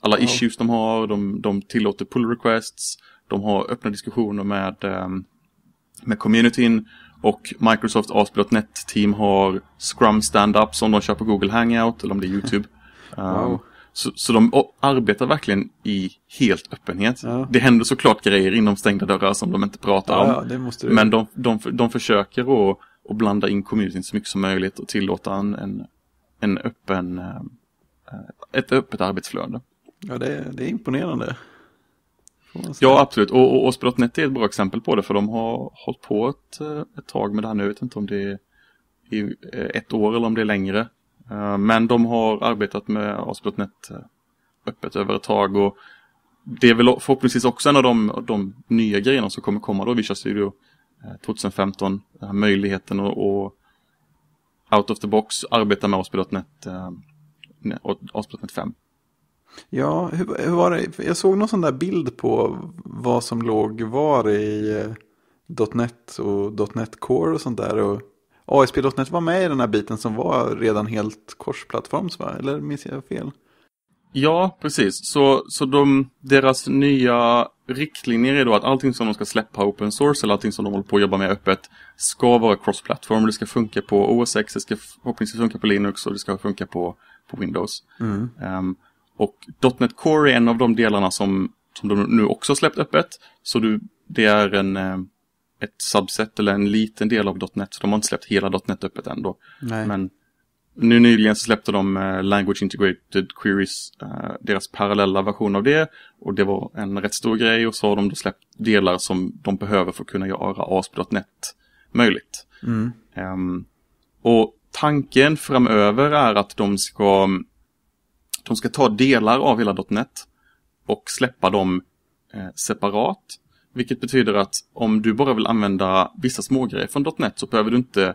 alla wow. issues de har, de, de, tillåter pull requests, de har öppna diskussioner med, ehm, med communityn och Microsoft ASP.NET-team har Scrum stand-up som de kör på Google Hangout eller om det är YouTube. Wow. Ehm, så, så de arbetar verkligen i helt öppenhet. Ja. Det händer såklart grejer inom stängda dörrar som de inte pratar ja, om. Men de, de, de försöker att, att blanda in communityn så mycket som möjligt och tillåta en, en, en öppen, eh, ett öppet arbetsflöde. Ja, det, det är imponerande. Ja, absolut. Och, och, och Spratnet är ett bra exempel på det för de har hållit på ett, eh, ett tag med det här nu. Jag vet inte om det är eh, ett år eller om det är längre. Eh, men de har arbetat med ASP.NET eh, öppet över ett tag och det är väl förhoppningsvis också en av de, de nya grejerna som kommer komma då, Visual Studio 2015. Eh, Den här möjligheten att out of the box arbeta med ASP.NET ASP.NET 5. Ja, hur, hur, var det? Jag såg någon sån där bild på vad som låg var i .NET och .NET Core och sånt där. Och ASP.NET var med i den här biten som var redan helt korsplattforms va? Eller minns jag fel? Ja, precis. Så, så de, deras nya riktlinjer är då att allting som de ska släppa open source eller allting som de håller på att jobba med öppet ska vara cross-platform. Det ska funka på OS X, det ska förhoppningsvis funka på Linux och det ska funka på, på Windows. Mm. Um, och .NET Core är en av de delarna som, som de nu också släppt öppet. Så du, det är en, ehm, ett subset eller en liten del av .NET. Så de har inte släppt hela .NET öppet ändå. Nej. Men nu nyligen så släppte de eh, Language Integrated Queries, eh, deras parallella version av det. Och det var en rätt stor grej och så har de då släppt delar som de behöver för att kunna göra ASP.NET möjligt. Mm. Um, och tanken framöver är att de ska, de ska ta delar av hela .NET och släppa dem eh, separat vilket betyder att om du bara vill använda vissa smågrejer från .NET så behöver du inte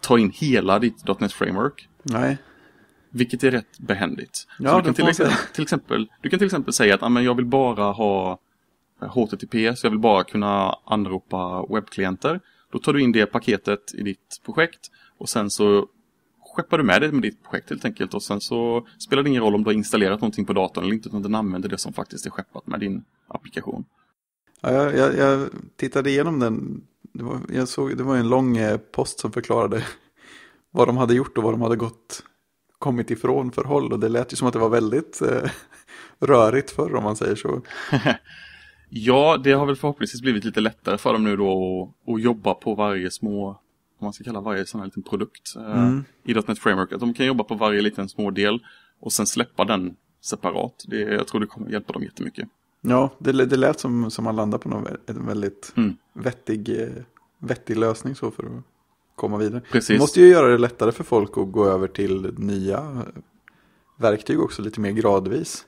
ta in hela ditt .NET Framework. Nej. Vilket är rätt behändigt. Ja, du, kan till exempel, till, exempel, du kan till exempel säga att ah, jag vill bara ha HTTP, eh, så jag vill bara kunna anropa webbklienter. Då tar du in det paketet i ditt projekt och sen så skeppar du med det med ditt projekt helt enkelt och sen så spelar det ingen roll om du har installerat någonting på datorn eller inte utan den använder det som faktiskt är skeppat med din applikation. Ja, jag, jag, tittade igenom den. Det var, jag såg, det var en lång eh, post som förklarade vad de hade gjort och vad de hade gått, kommit ifrån för håll. Och det lät ju som att det var väldigt eh, rörigt förr om man säger så. ja, det har väl förhoppningsvis blivit lite lättare för dem nu då att, jobba på varje små om man ska kalla varje sån här liten produkt eh, mm. i .NET Framework. Att de kan jobba på varje liten smådel och sen släppa den separat. Det, jag tror det kommer hjälpa dem jättemycket. Ja, det, det lät som, som man landade på en väldigt mm. vettig, eh, vettig lösning så för att komma vidare. Precis. Det måste ju göra det lättare för folk att gå över till nya eh, verktyg också, lite mer gradvis.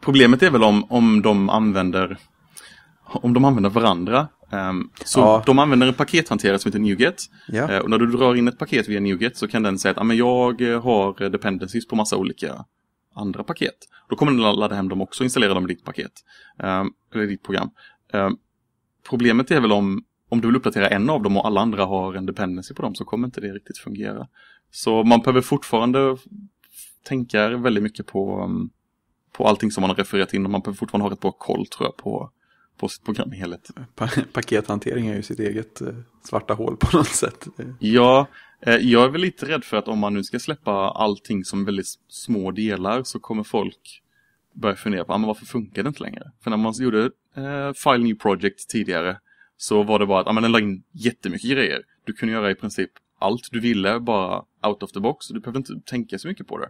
Problemet är väl om, om de använder om de använder varandra. Ehm, så ja. de använder en pakethanterare som heter NuGet. Ja. Eh, och när du drar in ett paket via NuGet så kan den säga att ah, jag har dependencies på massa olika andra paket. Då kommer den ladda hem dem också och installera dem i ditt paket. Ehm, eller ditt program. Ehm, problemet är väl om, om du vill uppdatera en av dem och alla andra har en dependency på dem så kommer inte det riktigt fungera. Så man behöver fortfarande tänka väldigt mycket på, ehm, på allting som man har refererat in och man behöver fortfarande ha ett bra koll tror jag på, på sitt program i helhet. Pa pakethantering är ju sitt eget eh, svarta hål på något sätt. Ja, Eh, jag är väl lite rädd för att om man nu ska släppa allting som väldigt små delar så kommer folk börja fundera på ah, men varför funkar det inte längre? För när man gjorde eh, File New Project tidigare så var det bara att ah, men den la in jättemycket grejer. Du kunde göra i princip allt du ville, bara out of the box. Du behövde inte tänka så mycket på det.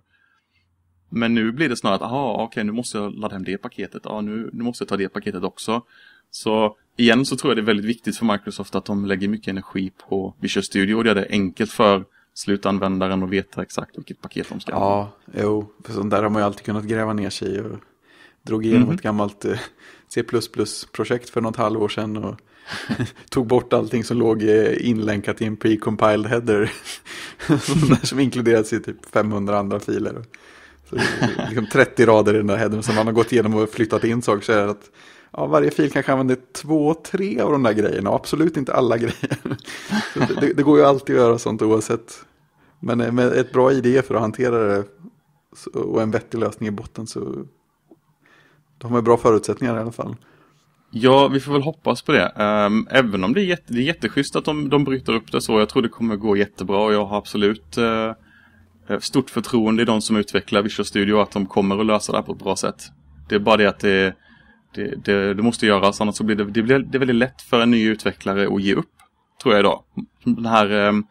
Men nu blir det snarare att, aha, okej, okay, nu måste jag ladda hem det paketet. ah, nu, nu måste jag ta det paketet också. Så igen så tror jag det är väldigt viktigt för Microsoft att de lägger mycket energi på Visual Studio och gör det enkelt för slutanvändaren att veta exakt vilket paket de ska använda. Ja, jo, för sånt där har man ju alltid kunnat gräva ner sig i och drog igenom mm ett gammalt eh, C++-projekt för något halvår sedan och tog bort allting som låg eh, inlänkat i en pre-compiled header som inkluderades i typ 500 andra filer. Så liksom 30 rader i den där headern som man har gått igenom och flyttat in saker så är det att ja, varje fil kanske använder två, tre av de där grejerna och absolut inte alla grejer. Det, det, går ju alltid att göra sånt oavsett. Men eh, med ett bra idé för att hantera det och en vettig lösning i botten så då har man bra förutsättningar i alla fall. Ja, vi får väl hoppas på det. Ehm, även om det är, jätte, det är jätteschysst att de, de bryter upp det så. Jag tror det kommer gå jättebra och jag har absolut uh, stort förtroende i de som utvecklar Visual Studio att de kommer att lösa det här på ett bra sätt. Det är bara det att det, är det, det, det, måste göras, annars så blir det, det, blir, det är väldigt lätt för en ny utvecklare att ge upp. Tror jag idag. Den här, ehm,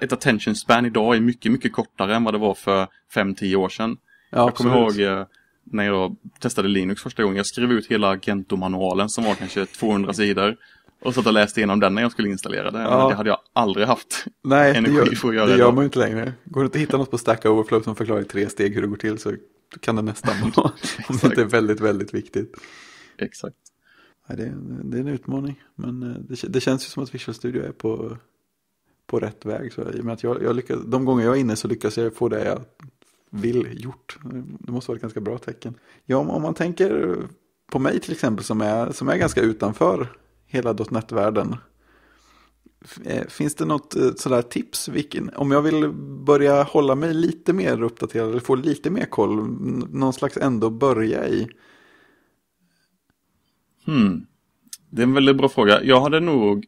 ett attention span idag är mycket, mycket kortare än vad det var för 5-10 år sedan. Ja, jag kommer absolut. ihåg eh, när jag testade Linux första gången. Jag skrev ut hela Gento-manualen som var kanske 200 sidor. Och satt och läste igenom den när jag skulle installera den. Ja. Det hade jag aldrig haft Nej, energi gör, för att göra. Nej, Det gör man ju inte längre. Går det inte att hitta något på Stack Overflow som förklarar i tre steg hur det går till så kan det nästan vara. Om det inte är väldigt, väldigt viktigt exakt. Ja, det, är en, det är en utmaning, men eh, det, det, känns ju som att Visual Studio är på, på rätt väg. Så i jag, jag lyckas, de gånger jag är inne så lyckas jag få det jag vill gjort. Det måste vara ett ganska bra tecken. Ja, om, om man tänker på mig till exempel som är, som är ganska utanför hela .NET-världen. Eh, finns det något eh, sådär tips? Vilken, om jag vill börja hålla mig lite mer uppdaterad eller få lite mer koll, någon slags ändå börja i Hmm. Det är en väldigt bra fråga. Jag hade nog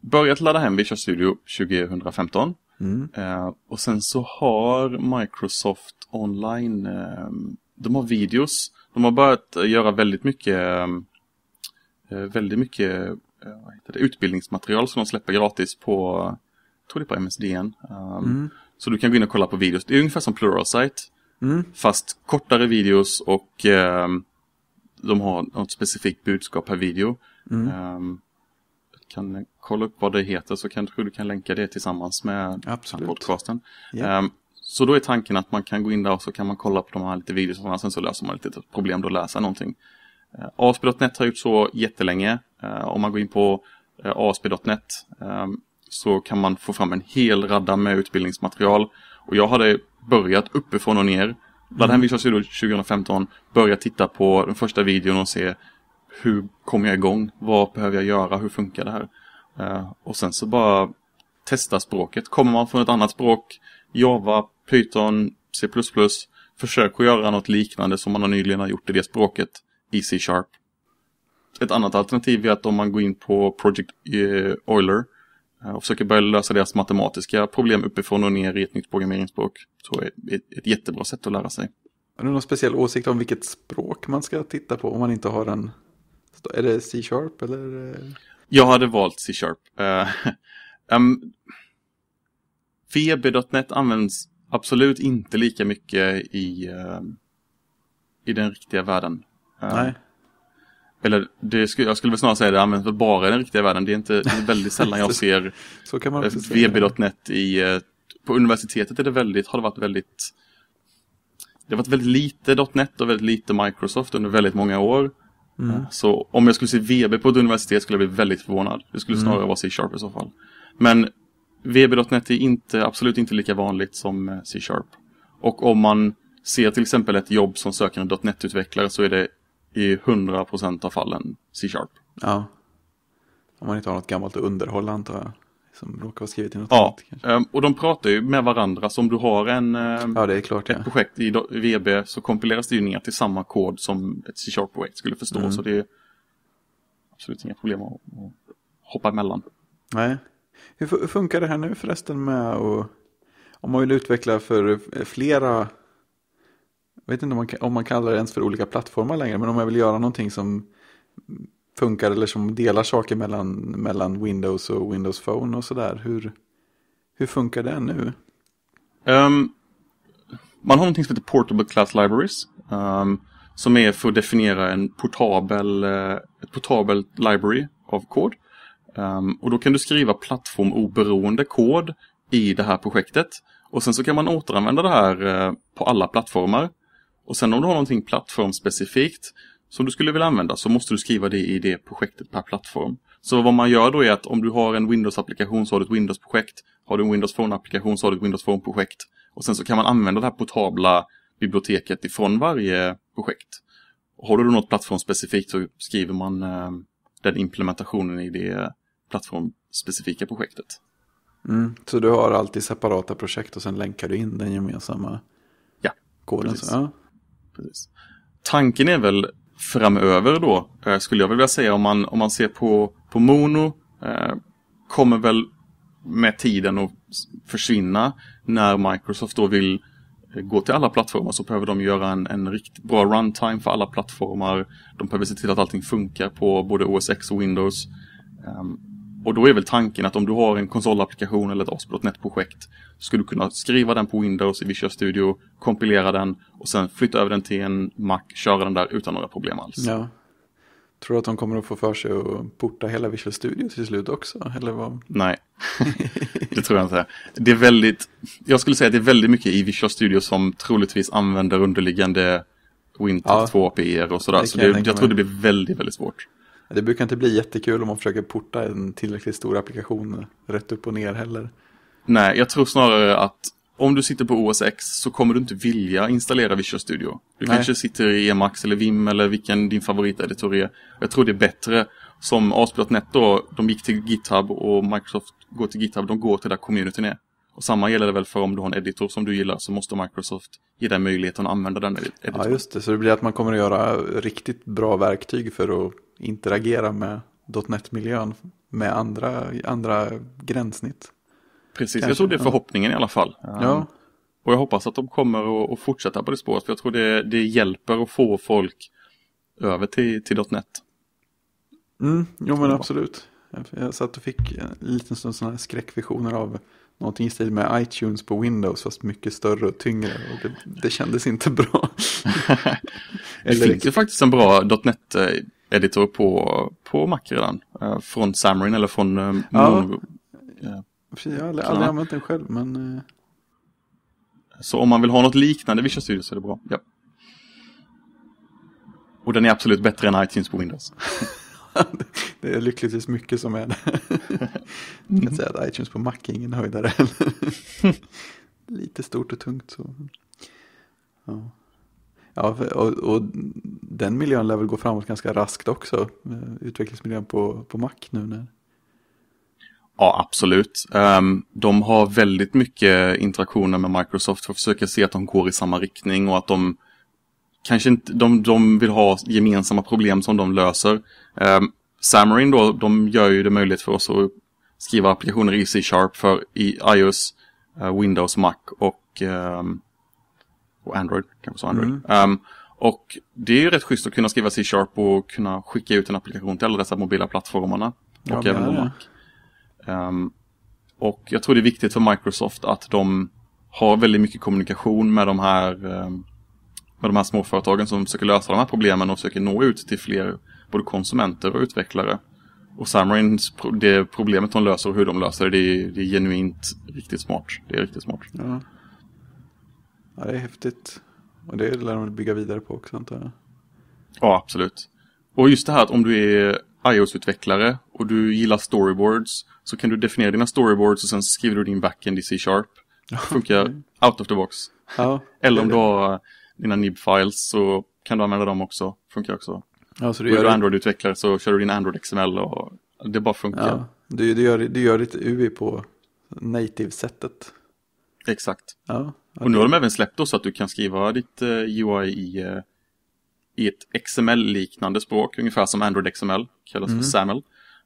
börjat ladda hem Visual Studio 2015. Mm. Eh, och sen så har Microsoft online, eh, de har videos. De har börjat göra väldigt mycket, ehm, eh, väldigt mycket eh, det, utbildningsmaterial som de släpper gratis på, jag tror det är på MSDN. Ehm, mm. Så du kan gå in och kolla på videos. Det är ungefär som Pluralsight. Mm. Fast kortare videos och ehm, de har något specifikt budskap per video. Mm. Um, kan kolla upp vad det heter så kanske du kan länka det tillsammans med Absolut. podcasten. Yeah. Um, så då är tanken att man kan gå in där och så kan man kolla på de här lite videos och sen så löser man lite problem då läsa någonting. Uh, ehm, ASP.net har gjort så jättelänge. Uh, om man går in på uh, eh, ASP.net um, så kan man få fram en hel radda med utbildningsmaterial. Och jag hade börjat uppifrån och ner Laddade hem Visual Studio 2015, börja titta på den första videon och se hur kommer jag igång? Vad behöver jag göra? Hur funkar det här? Uh, och sen så bara testa språket. Kommer man från ett annat språk, Java, Python, C++, försök att göra något liknande som man nyligen har gjort i det språket i C-sharp. Ett annat alternativ är att om man går in på Project eh, Euler Eh, och försöker börja lösa deras matematiska problem uppifrån och ner i ett nytt programmeringsspråk. Så är ett jättebra sätt att lära sig. Har du någon speciell åsikt om vilket språk man ska titta på om man inte har en... Är det C-sharp eller? Eh? Jag hade valt C-sharp. Eh, um, VB.net används absolut inte lika mycket i, uh, i den riktiga världen. Uh, Nej. Eller det skulle, jag skulle väl snarare säga det används bara i den riktiga världen. Det är, inte, det är väldigt sällan jag ser Så kan man eh, VB.net i... Eh, på universitetet är det väldigt, har det varit väldigt... Det har varit väldigt lite .net och väldigt lite Microsoft under väldigt många år. Mm. Eh, så om jag skulle se VB på ett universitet skulle jag bli väldigt förvånad. Det skulle mm. snarare mm. vara C-sharp i så fall. Men VB.net är inte, absolut inte lika vanligt som C-sharp. Och om man ser till exempel ett jobb som söker en .NET-utvecklare så är det i 100% av fallen C-sharp. Ja. Om man inte har något gammalt att underhålla antar jag. Som råkar ha skrivit i något ja. annat. Ehm, och de pratar ju med varandra. Så om du har en, ehm, ja, klart, ett ja. projekt i VB så kompileras det ju ner till samma kod som ett C-sharp-projekt skulle förstå. Mm. Så det är absolut inga problem att hoppa emellan. Nej. Hur funkar det här nu förresten med att, om man vill utveckla för eh, flera jag vet inte om man, om man kallar det ens för olika plattformar längre, men om jag vill göra någonting som funkar eller som delar saker mellan, mellan Windows och Windows Phone och sådär, hur, hur funkar det nu? Um, man har någonting som heter Portable Class Libraries. Um, som är för att definiera en portabel, eh, ett portabelt library av kod. Um, och då kan du skriva plattformoberoende kod i det här projektet. Och sen så kan man återanvända det här eh, på alla plattformar. Och sen om du har någonting plattformspecifikt som du skulle vilja använda så måste du skriva det i det projektet per plattform. Så vad man gör då är att om du har en Windows-applikation så har du ett Windows-projekt. Har du en Windows Phone-applikation så har du ett Windows Phone-projekt. Och sen så kan man använda det här portabla biblioteket ifrån varje projekt. Har du då något plattformspecifikt så skriver man eh, den implementationen i det plattformspecifika projektet. Mm, så du har alltid separata projekt och sen länkar du in den gemensamma ja, koden? Precis. Så, ja precis. Tanken är väl framöver då, eh, skulle jag vilja säga, om man, om man ser på, på Mono, eh, kommer väl med tiden att försvinna när Microsoft då vill eh, gå till alla plattformar så behöver de göra en, en riktigt bra runtime för alla plattformar. De behöver se till att allting funkar på både OS X och Windows. Um, och då är väl tanken att om du har en konsolapplikation eller ett ASP.NET-projekt så skulle du kunna skriva den på Windows i Visual Studio, kompilera den och sen flytta över den till en Mac, köra den där utan några problem alls. Ja. Tror du att de kommer att få för sig att porta hela Visual Studio till slut också? Eller vad? Nej, det tror jag inte. Det är väldigt, jag skulle säga att det är väldigt mycket i Visual Studio som troligtvis använder underliggande Winter ja, 2 API och sådär. Så det, jag, jag tror det blir väldigt, väldigt svårt. Det brukar inte bli jättekul om man försöker porta en tillräckligt stor applikation rätt upp och ner heller. Nej, jag tror snarare att om du sitter på OS X så kommer du inte vilja installera Visual Studio. Du Nej. kanske sitter i Emax eller Vim eller vilken din favoriteditor är. Jag tror det är bättre. Som ASP.NET då, de gick till GitHub och Microsoft går till GitHub, de går till där communityn är. Och samma gäller det väl för om du har en editor som du gillar så måste Microsoft ge dig möjligheten att använda den editorn. Ja, just det. Så det blir att man kommer att göra riktigt bra verktyg för att interagera med .NET-miljön med andra, andra gränssnitt. Precis, Kanske. jag tror det är förhoppningen ja. i alla fall. Ja. Och jag hoppas att de kommer att fortsätta på det spåret för jag tror det, det hjälper att få folk över till, till .NET. Mm, jo men absolut. Jag satt och fick en liten stund sådana här skräckvisioner av Någonting i stil med iTunes på Windows fast mycket större och tyngre. Och det, det kändes inte bra. det finns ju faktiskt en bra .NET-editor eh, på, på Mac redan. Eh, från Xamarin eller från eh, Ja, ja. jag har aldrig, aldrig använt den själv men... Så om man vill ha något liknande Visual Studio så är det bra. Ja. Och den är absolut bättre än iTunes på Windows. det är lyckligtvis mycket som är det. Jag kan mm. säga att iTunes på Mac är ingen höjdare Lite stort och tungt så. Ja. Ja, och, och, den miljön lär väl gå framåt ganska raskt också, eh, utvecklingsmiljön på, på Mac nu när... Ja, absolut. Ehm, de har väldigt mycket interaktioner med Microsoft för att försöka se att de går i samma riktning och att de kanske inte, de, de vill ha gemensamma problem som de löser. Um, Xamarin då, de gör ju det möjligt för oss att skriva applikationer i C-sharp för i iOS, uh, Windows, Mac och, um, och Android. Kanske så Android. Mm. Um, och det är ju rätt schysst att kunna skriva C-sharp och kunna skicka ut en applikation till alla dessa mobila plattformarna. Ja, och även Mac. Um, och jag tror det är viktigt för Microsoft att de har väldigt mycket kommunikation med de här um, med de här småföretagen som försöker lösa de här problemen och försöker nå ut till fler både konsumenter och utvecklare. Och Samarins, det problemet de löser och hur de löser det, det är, det är genuint riktigt smart. Det är riktigt smart. Ja. ja, det är häftigt. Och det lär de bygga vidare på också antar jag. Ja, absolut. Och just det här att om du är iOS-utvecklare och du gillar storyboards så kan du definiera dina storyboards och sen skriver du din backend i C-sharp. Det funkar out of the box. Ja, Eller om du har dina nib-files så kan du använda dem också. Funkar också. Ja, så du och gör är du Android-utvecklare så kör du din Android-XML och det bara funkar. Ja, du, du, gör, du gör ditt UI på native-sättet. Exakt. Ja, okay. Och nu har de även släppt då så att du kan skriva ditt eh, UI i, i eh, ett XML-liknande språk, ungefär som Android XML, kallas mm. för SAML.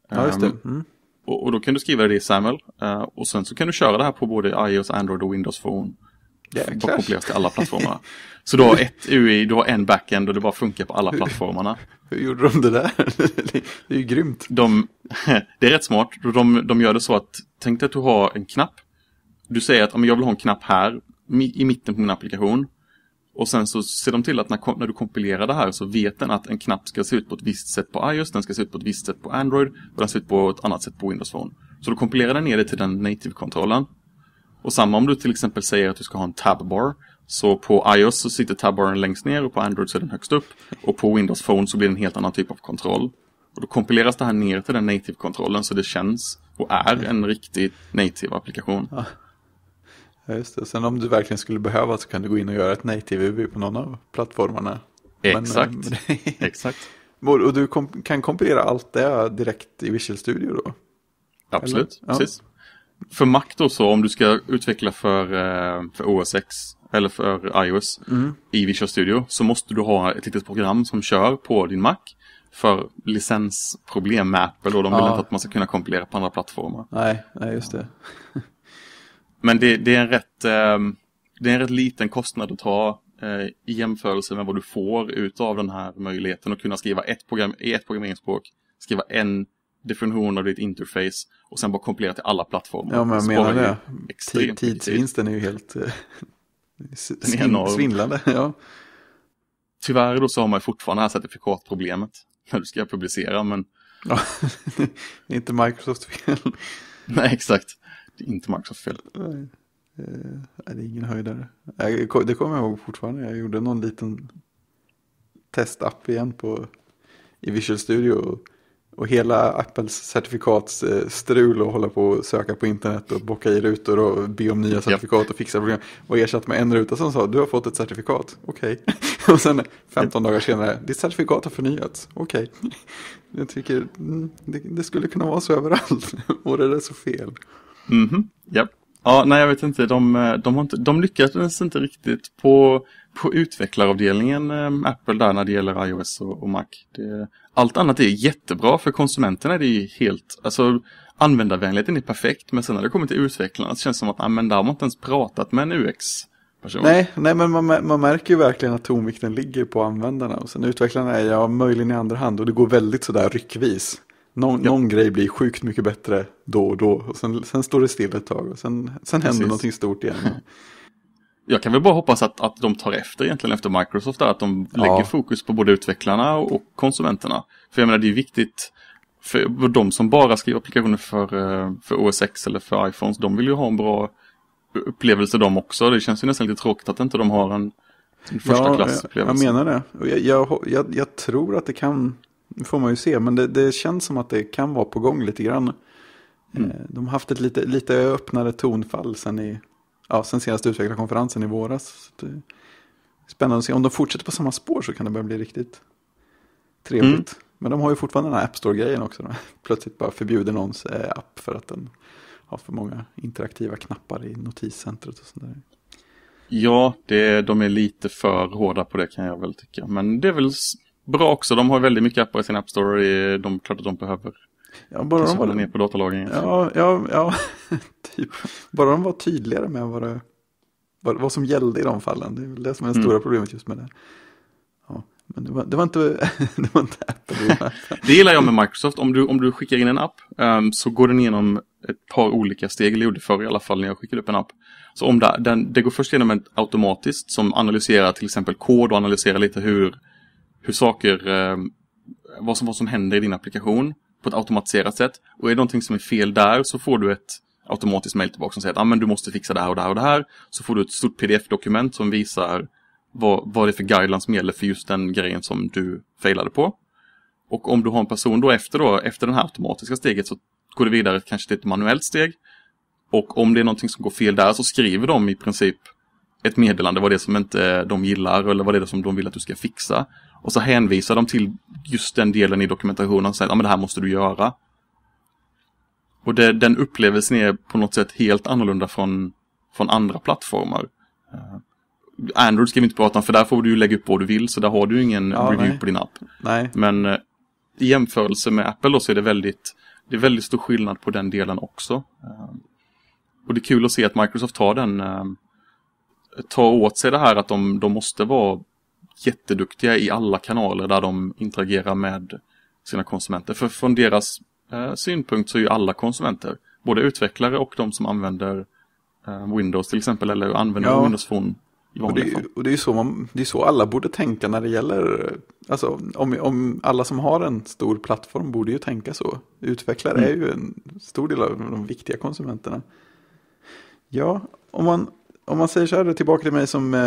Ja, just det. Ehm, mm. Och, och, då kan du skriva det i SAML eh, och sen så kan du köra det här på både iOS, Android och Windows Phone. Jäklar. Kopieras till alla plattformarna. Så du har ett UI, du har en backend och det bara funkar på alla plattformarna. Hur, gjorde de det där? det är ju grymt. De, det är rätt smart. De, de gör det så att, tänk dig att du har en knapp. Du säger att jag vill ha en knapp här i mitten på min applikation. Och sen så ser de till att när, när, du kompilerar det här så vet den att en knapp ska se ut på ett visst sätt på iOS, den ska se ut på ett visst sätt på Android och den ser ut på ett annat sätt på Windows Phone. Så du kompilerar den ner det till den native-kontrollen och samma om du till exempel säger att du ska ha en tabbar. Så på iOS så sitter tabbaren längst ner och på Android så är den högst upp. Och på Windows Phone så blir det en helt annan typ av kontroll. Och då kompileras det här ner till den native-kontrollen så det känns och är en riktig native-applikation. Ja. ja, just det. Sen om du verkligen skulle behöva så kan du gå in och göra ett native-UV på någon av plattformarna. Eh, Exakt. Men, Exakt. Och du kan kompilera allt det direkt i Visual Studio då? Absolut, Eller? precis för Mac då så, om du ska utveckla för, eh, för OS X eller för iOS mm. i Visual Studio så måste du ha ett litet program som kör på din Mac för licensproblem med Apple och de vill inte att man ska kunna kompilera på andra plattformar. Nej, nej just det. Men det, det, är en rätt, eh, det är en rätt liten kostnad att ta eh, i jämförelse med vad du får utav den här möjligheten att kunna skriva ett program i ett programmeringsspråk, skriva en definitionen av ditt interface och sen bara kompilera till alla plattformar. Ja, men jag menar det. Extremt Tidsvinsten är ju helt eh, svindlande. Ja. Tyvärr då så har man fortfarande det här certifikatproblemet när du ska publicera, men... Ja, det är inte Microsofts fel. Nej, exakt. Det är inte Microsofts fel. Nej, eh, det är ingen höjdare. Det kommer jag ihåg fortfarande. Jag gjorde någon liten testapp igen på, i Visual Studio. Och hela Apples certifikatsstrul och hålla på och söka på internet och bocka i rutor och be om nya certifikat och fixa problem Och ersatt med en ruta som sa du har fått ett certifikat, okej. Okay. och sen 15 dagar senare, ditt certifikat har förnyats, okej. Okay. Jag tycker mm, det, det, skulle kunna vara så överallt, Vore det så fel. Mhm, mm japp. Yep. Ja, nej jag vet inte. De, eh, de, har inte, de lyckades inte riktigt på, på utvecklaravdelningen eh, Apple där när det gäller iOS och, och Mac. Det, allt annat är jättebra för konsumenterna. Det är helt, alltså användarvänligheten är perfekt. Men sen när det kommer till utvecklarna så känns det som att nej, ah, men där har man inte ens pratat med en UX. Person. Nej, nej, men man, man märker ju verkligen att tonvikten ligger på användarna. Och sen utvecklarna är ja, möjligen i andra hand och det går väldigt sådär ryckvis. Någon, ja. någon grej blir sjukt mycket bättre då och då. Och sen, sen står det still ett tag och sen, sen Precis. händer någonting stort igen. Jag kan väl bara hoppas att, att de tar efter egentligen efter Microsoft där, att de lägger ja. fokus på både utvecklarna och konsumenterna. För jag menar det är viktigt för de som bara skriver applikationer för, eh, för OS X eller för iPhones, de vill ju ha en bra upplevelse de också. Det känns ju nästan lite tråkigt att inte de har en, en första ja, upplevelse. Jag, jag menar det. Jag, jag, jag, tror att det kan nu får man ju se, men det, det, känns som att det kan vara på gång lite grann. Mm. Eh, de har haft ett lite, lite öppnare tonfall sen, i, ja, sen senaste utvecklarkonferensen i våras. Eh, spännande att se, om de fortsätter på samma spår så kan det börja bli riktigt trevligt. Mm. Men de har ju fortfarande den här App Store-grejen också. Plötsligt bara förbjuder någons eh, app för att den har för många interaktiva knappar i notiscentret och sånt Ja, det, de är lite för hårda på det kan jag väl tycka. Men det är väl bra också. De har väldigt mycket appar i sin App Store. Det är klart att de behöver. Ja, bara de var ner på datalagringen. Ja, ja, ja typ. Bara de var tydligare med vad, det, vad, vad som gällde i de fallen. Det är väl det som är det mm. stora problemet just med det. Ja, men det var, det var inte, det var inte Apple. det gillar jag med Microsoft. Om du, om du skickar in en app um, så går den igenom ett par olika steg, eller gjorde förr i alla fall när jag skickade upp en app. Så om det, den, det går först igenom automatiskt som analyserar till exempel kod och analyserar lite hur hur saker, eh, vad, som, vad som händer i din applikation på ett automatiserat sätt. Och är det någonting som är fel där så får du ett automatiskt mail tillbaka som säger att ah, men du måste fixa det här och det här och det här. Så får du ett stort pdf-dokument som visar vad, vad det är för guideline som gäller för just den grejen som du failade på. Och om du har en person då efter, då, efter det här automatiska steget så går det vidare kanske till ett manuellt steg. Och om det är någonting som går fel där så skriver de i princip ett meddelande vad det är som inte de gillar eller vad det är som de vill att du ska fixa. Och så hänvisar de till just den delen i dokumentationen och säger att ah, det här måste du göra. Och det, den upplevelsen är på något sätt helt annorlunda från, från andra plattformar. Uh, Android ska vi inte prata om, för där får du ju lägga upp vad du vill, så där har du ingen ja, review nej. på din app. Nej. Men eh, i jämförelse med Apple då så är det väldigt, det är väldigt stor skillnad på den delen också. Eh, och det är kul att se att Microsoft tar den, tar åt sig det här att de, de måste vara jätteduktiga i alla kanaler där de interagerar med sina konsumenter. För från deras eh, synpunkt så är ju alla konsumenter, både utvecklare och de som använder eh, Windows till exempel, eller använder ja. Windows Phone. Och det, och det, är så man, det är så alla borde tänka när det gäller, alltså om, om alla som har en stor plattform borde ju tänka så. Utvecklare mm. är ju en stor del av de viktiga konsumenterna. Ja, om man om man säger så här tillbaka till mig som eh,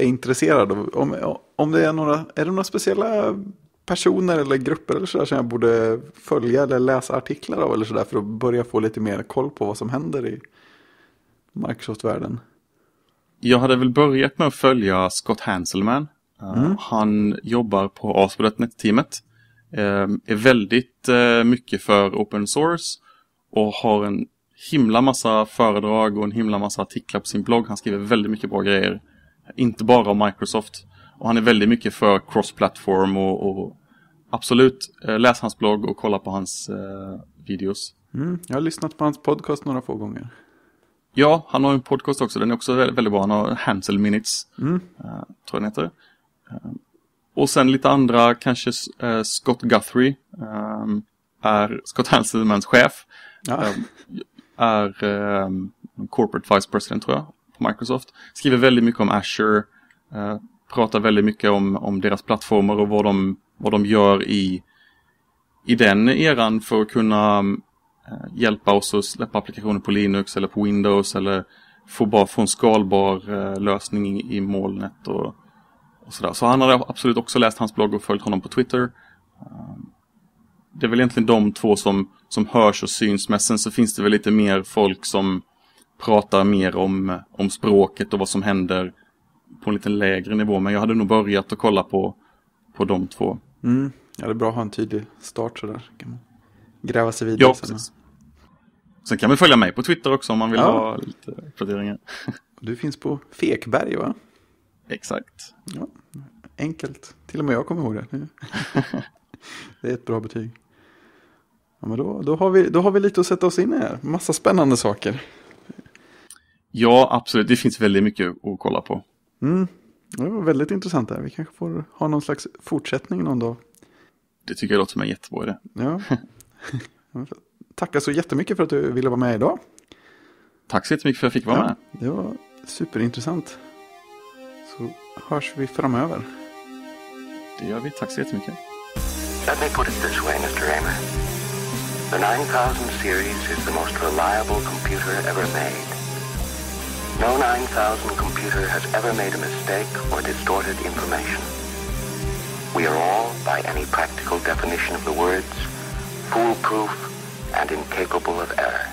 är intresserad. Om, om det är några, är det några speciella personer eller grupper eller sådär som jag borde följa eller läsa artiklar av eller sådär för att börja få lite mer koll på vad som händer i Microsoft-världen? Jag hade väl börjat med att följa Scott Hanselman. Eh, mm. Han jobbar på ASP.NET-teamet. Eh, är väldigt mycket för open source och har en himla massa föredrag och en himla massa artiklar på sin blogg. Han skriver väldigt mycket bra grejer. Inte bara om Microsoft. Och han är väldigt mycket för cross-platform och, och, absolut eh, läs hans blogg och kolla på hans eh, videos. Mm, jag har lyssnat på hans podcast några få gånger. Ja, han har en podcast också. Den är också väldigt, väldigt bra. Han har Hansel Minutes, mm. eh, tror jag den heter. Eh, och sen lite andra, kanske eh, Scott Guthrie. Ehm, är Scott Hanselmans chef. Ja. Ehm, är eh, corporate vice president tror jag på Microsoft. Skriver väldigt mycket om Azure, eh, pratar väldigt mycket om, om deras plattformar och vad de, vad de gör i, i den eran för att kunna eh, hjälpa oss att släppa applikationer på Linux eller på Windows eller få, bara, få en skalbar eh, lösning i, i molnet och, och sådär. Så han har absolut också läst hans blogg och följt honom på Twitter. Ehm, det är väl egentligen de två som, som hörs och syns. Men sen så finns det väl lite mer folk som pratar mer om, om språket och vad som händer på en lite lägre nivå. Men jag hade nog börjat att kolla på, på de två. Mm. Ja, det är bra att ha en tydlig start sådär. Kan man gräva sig vidare. Ja, sen. Sen kan man följa mig på Twitter också om man vill ja. ha lite uppdateringar. Du finns på Fekberg va? Exakt. Ja, enkelt. Till och med jag kommer ihåg det. det är ett bra betyg. Ja, men då, då, har vi, då har vi lite att sätta oss in i här. Massa spännande saker. Ja, absolut. Det finns väldigt mycket att kolla på. Mm. Det var väldigt intressant där. Vi kanske får ha någon slags fortsättning någon dag. Det tycker jag låter som en jättebra idé. Ja. Tackar så jättemycket för att du ville vara med idag. Tack så jättemycket för att jag fick vara ja, med. Det var superintressant. Så hörs vi framöver. Det gör vi. Tack så jättemycket. Let me put it this way, Mr. Raymer. The 9000 series is the most reliable computer ever made. No 9000 computer has ever made a mistake or distorted information. We are all, by any practical definition of the words, foolproof and incapable of error.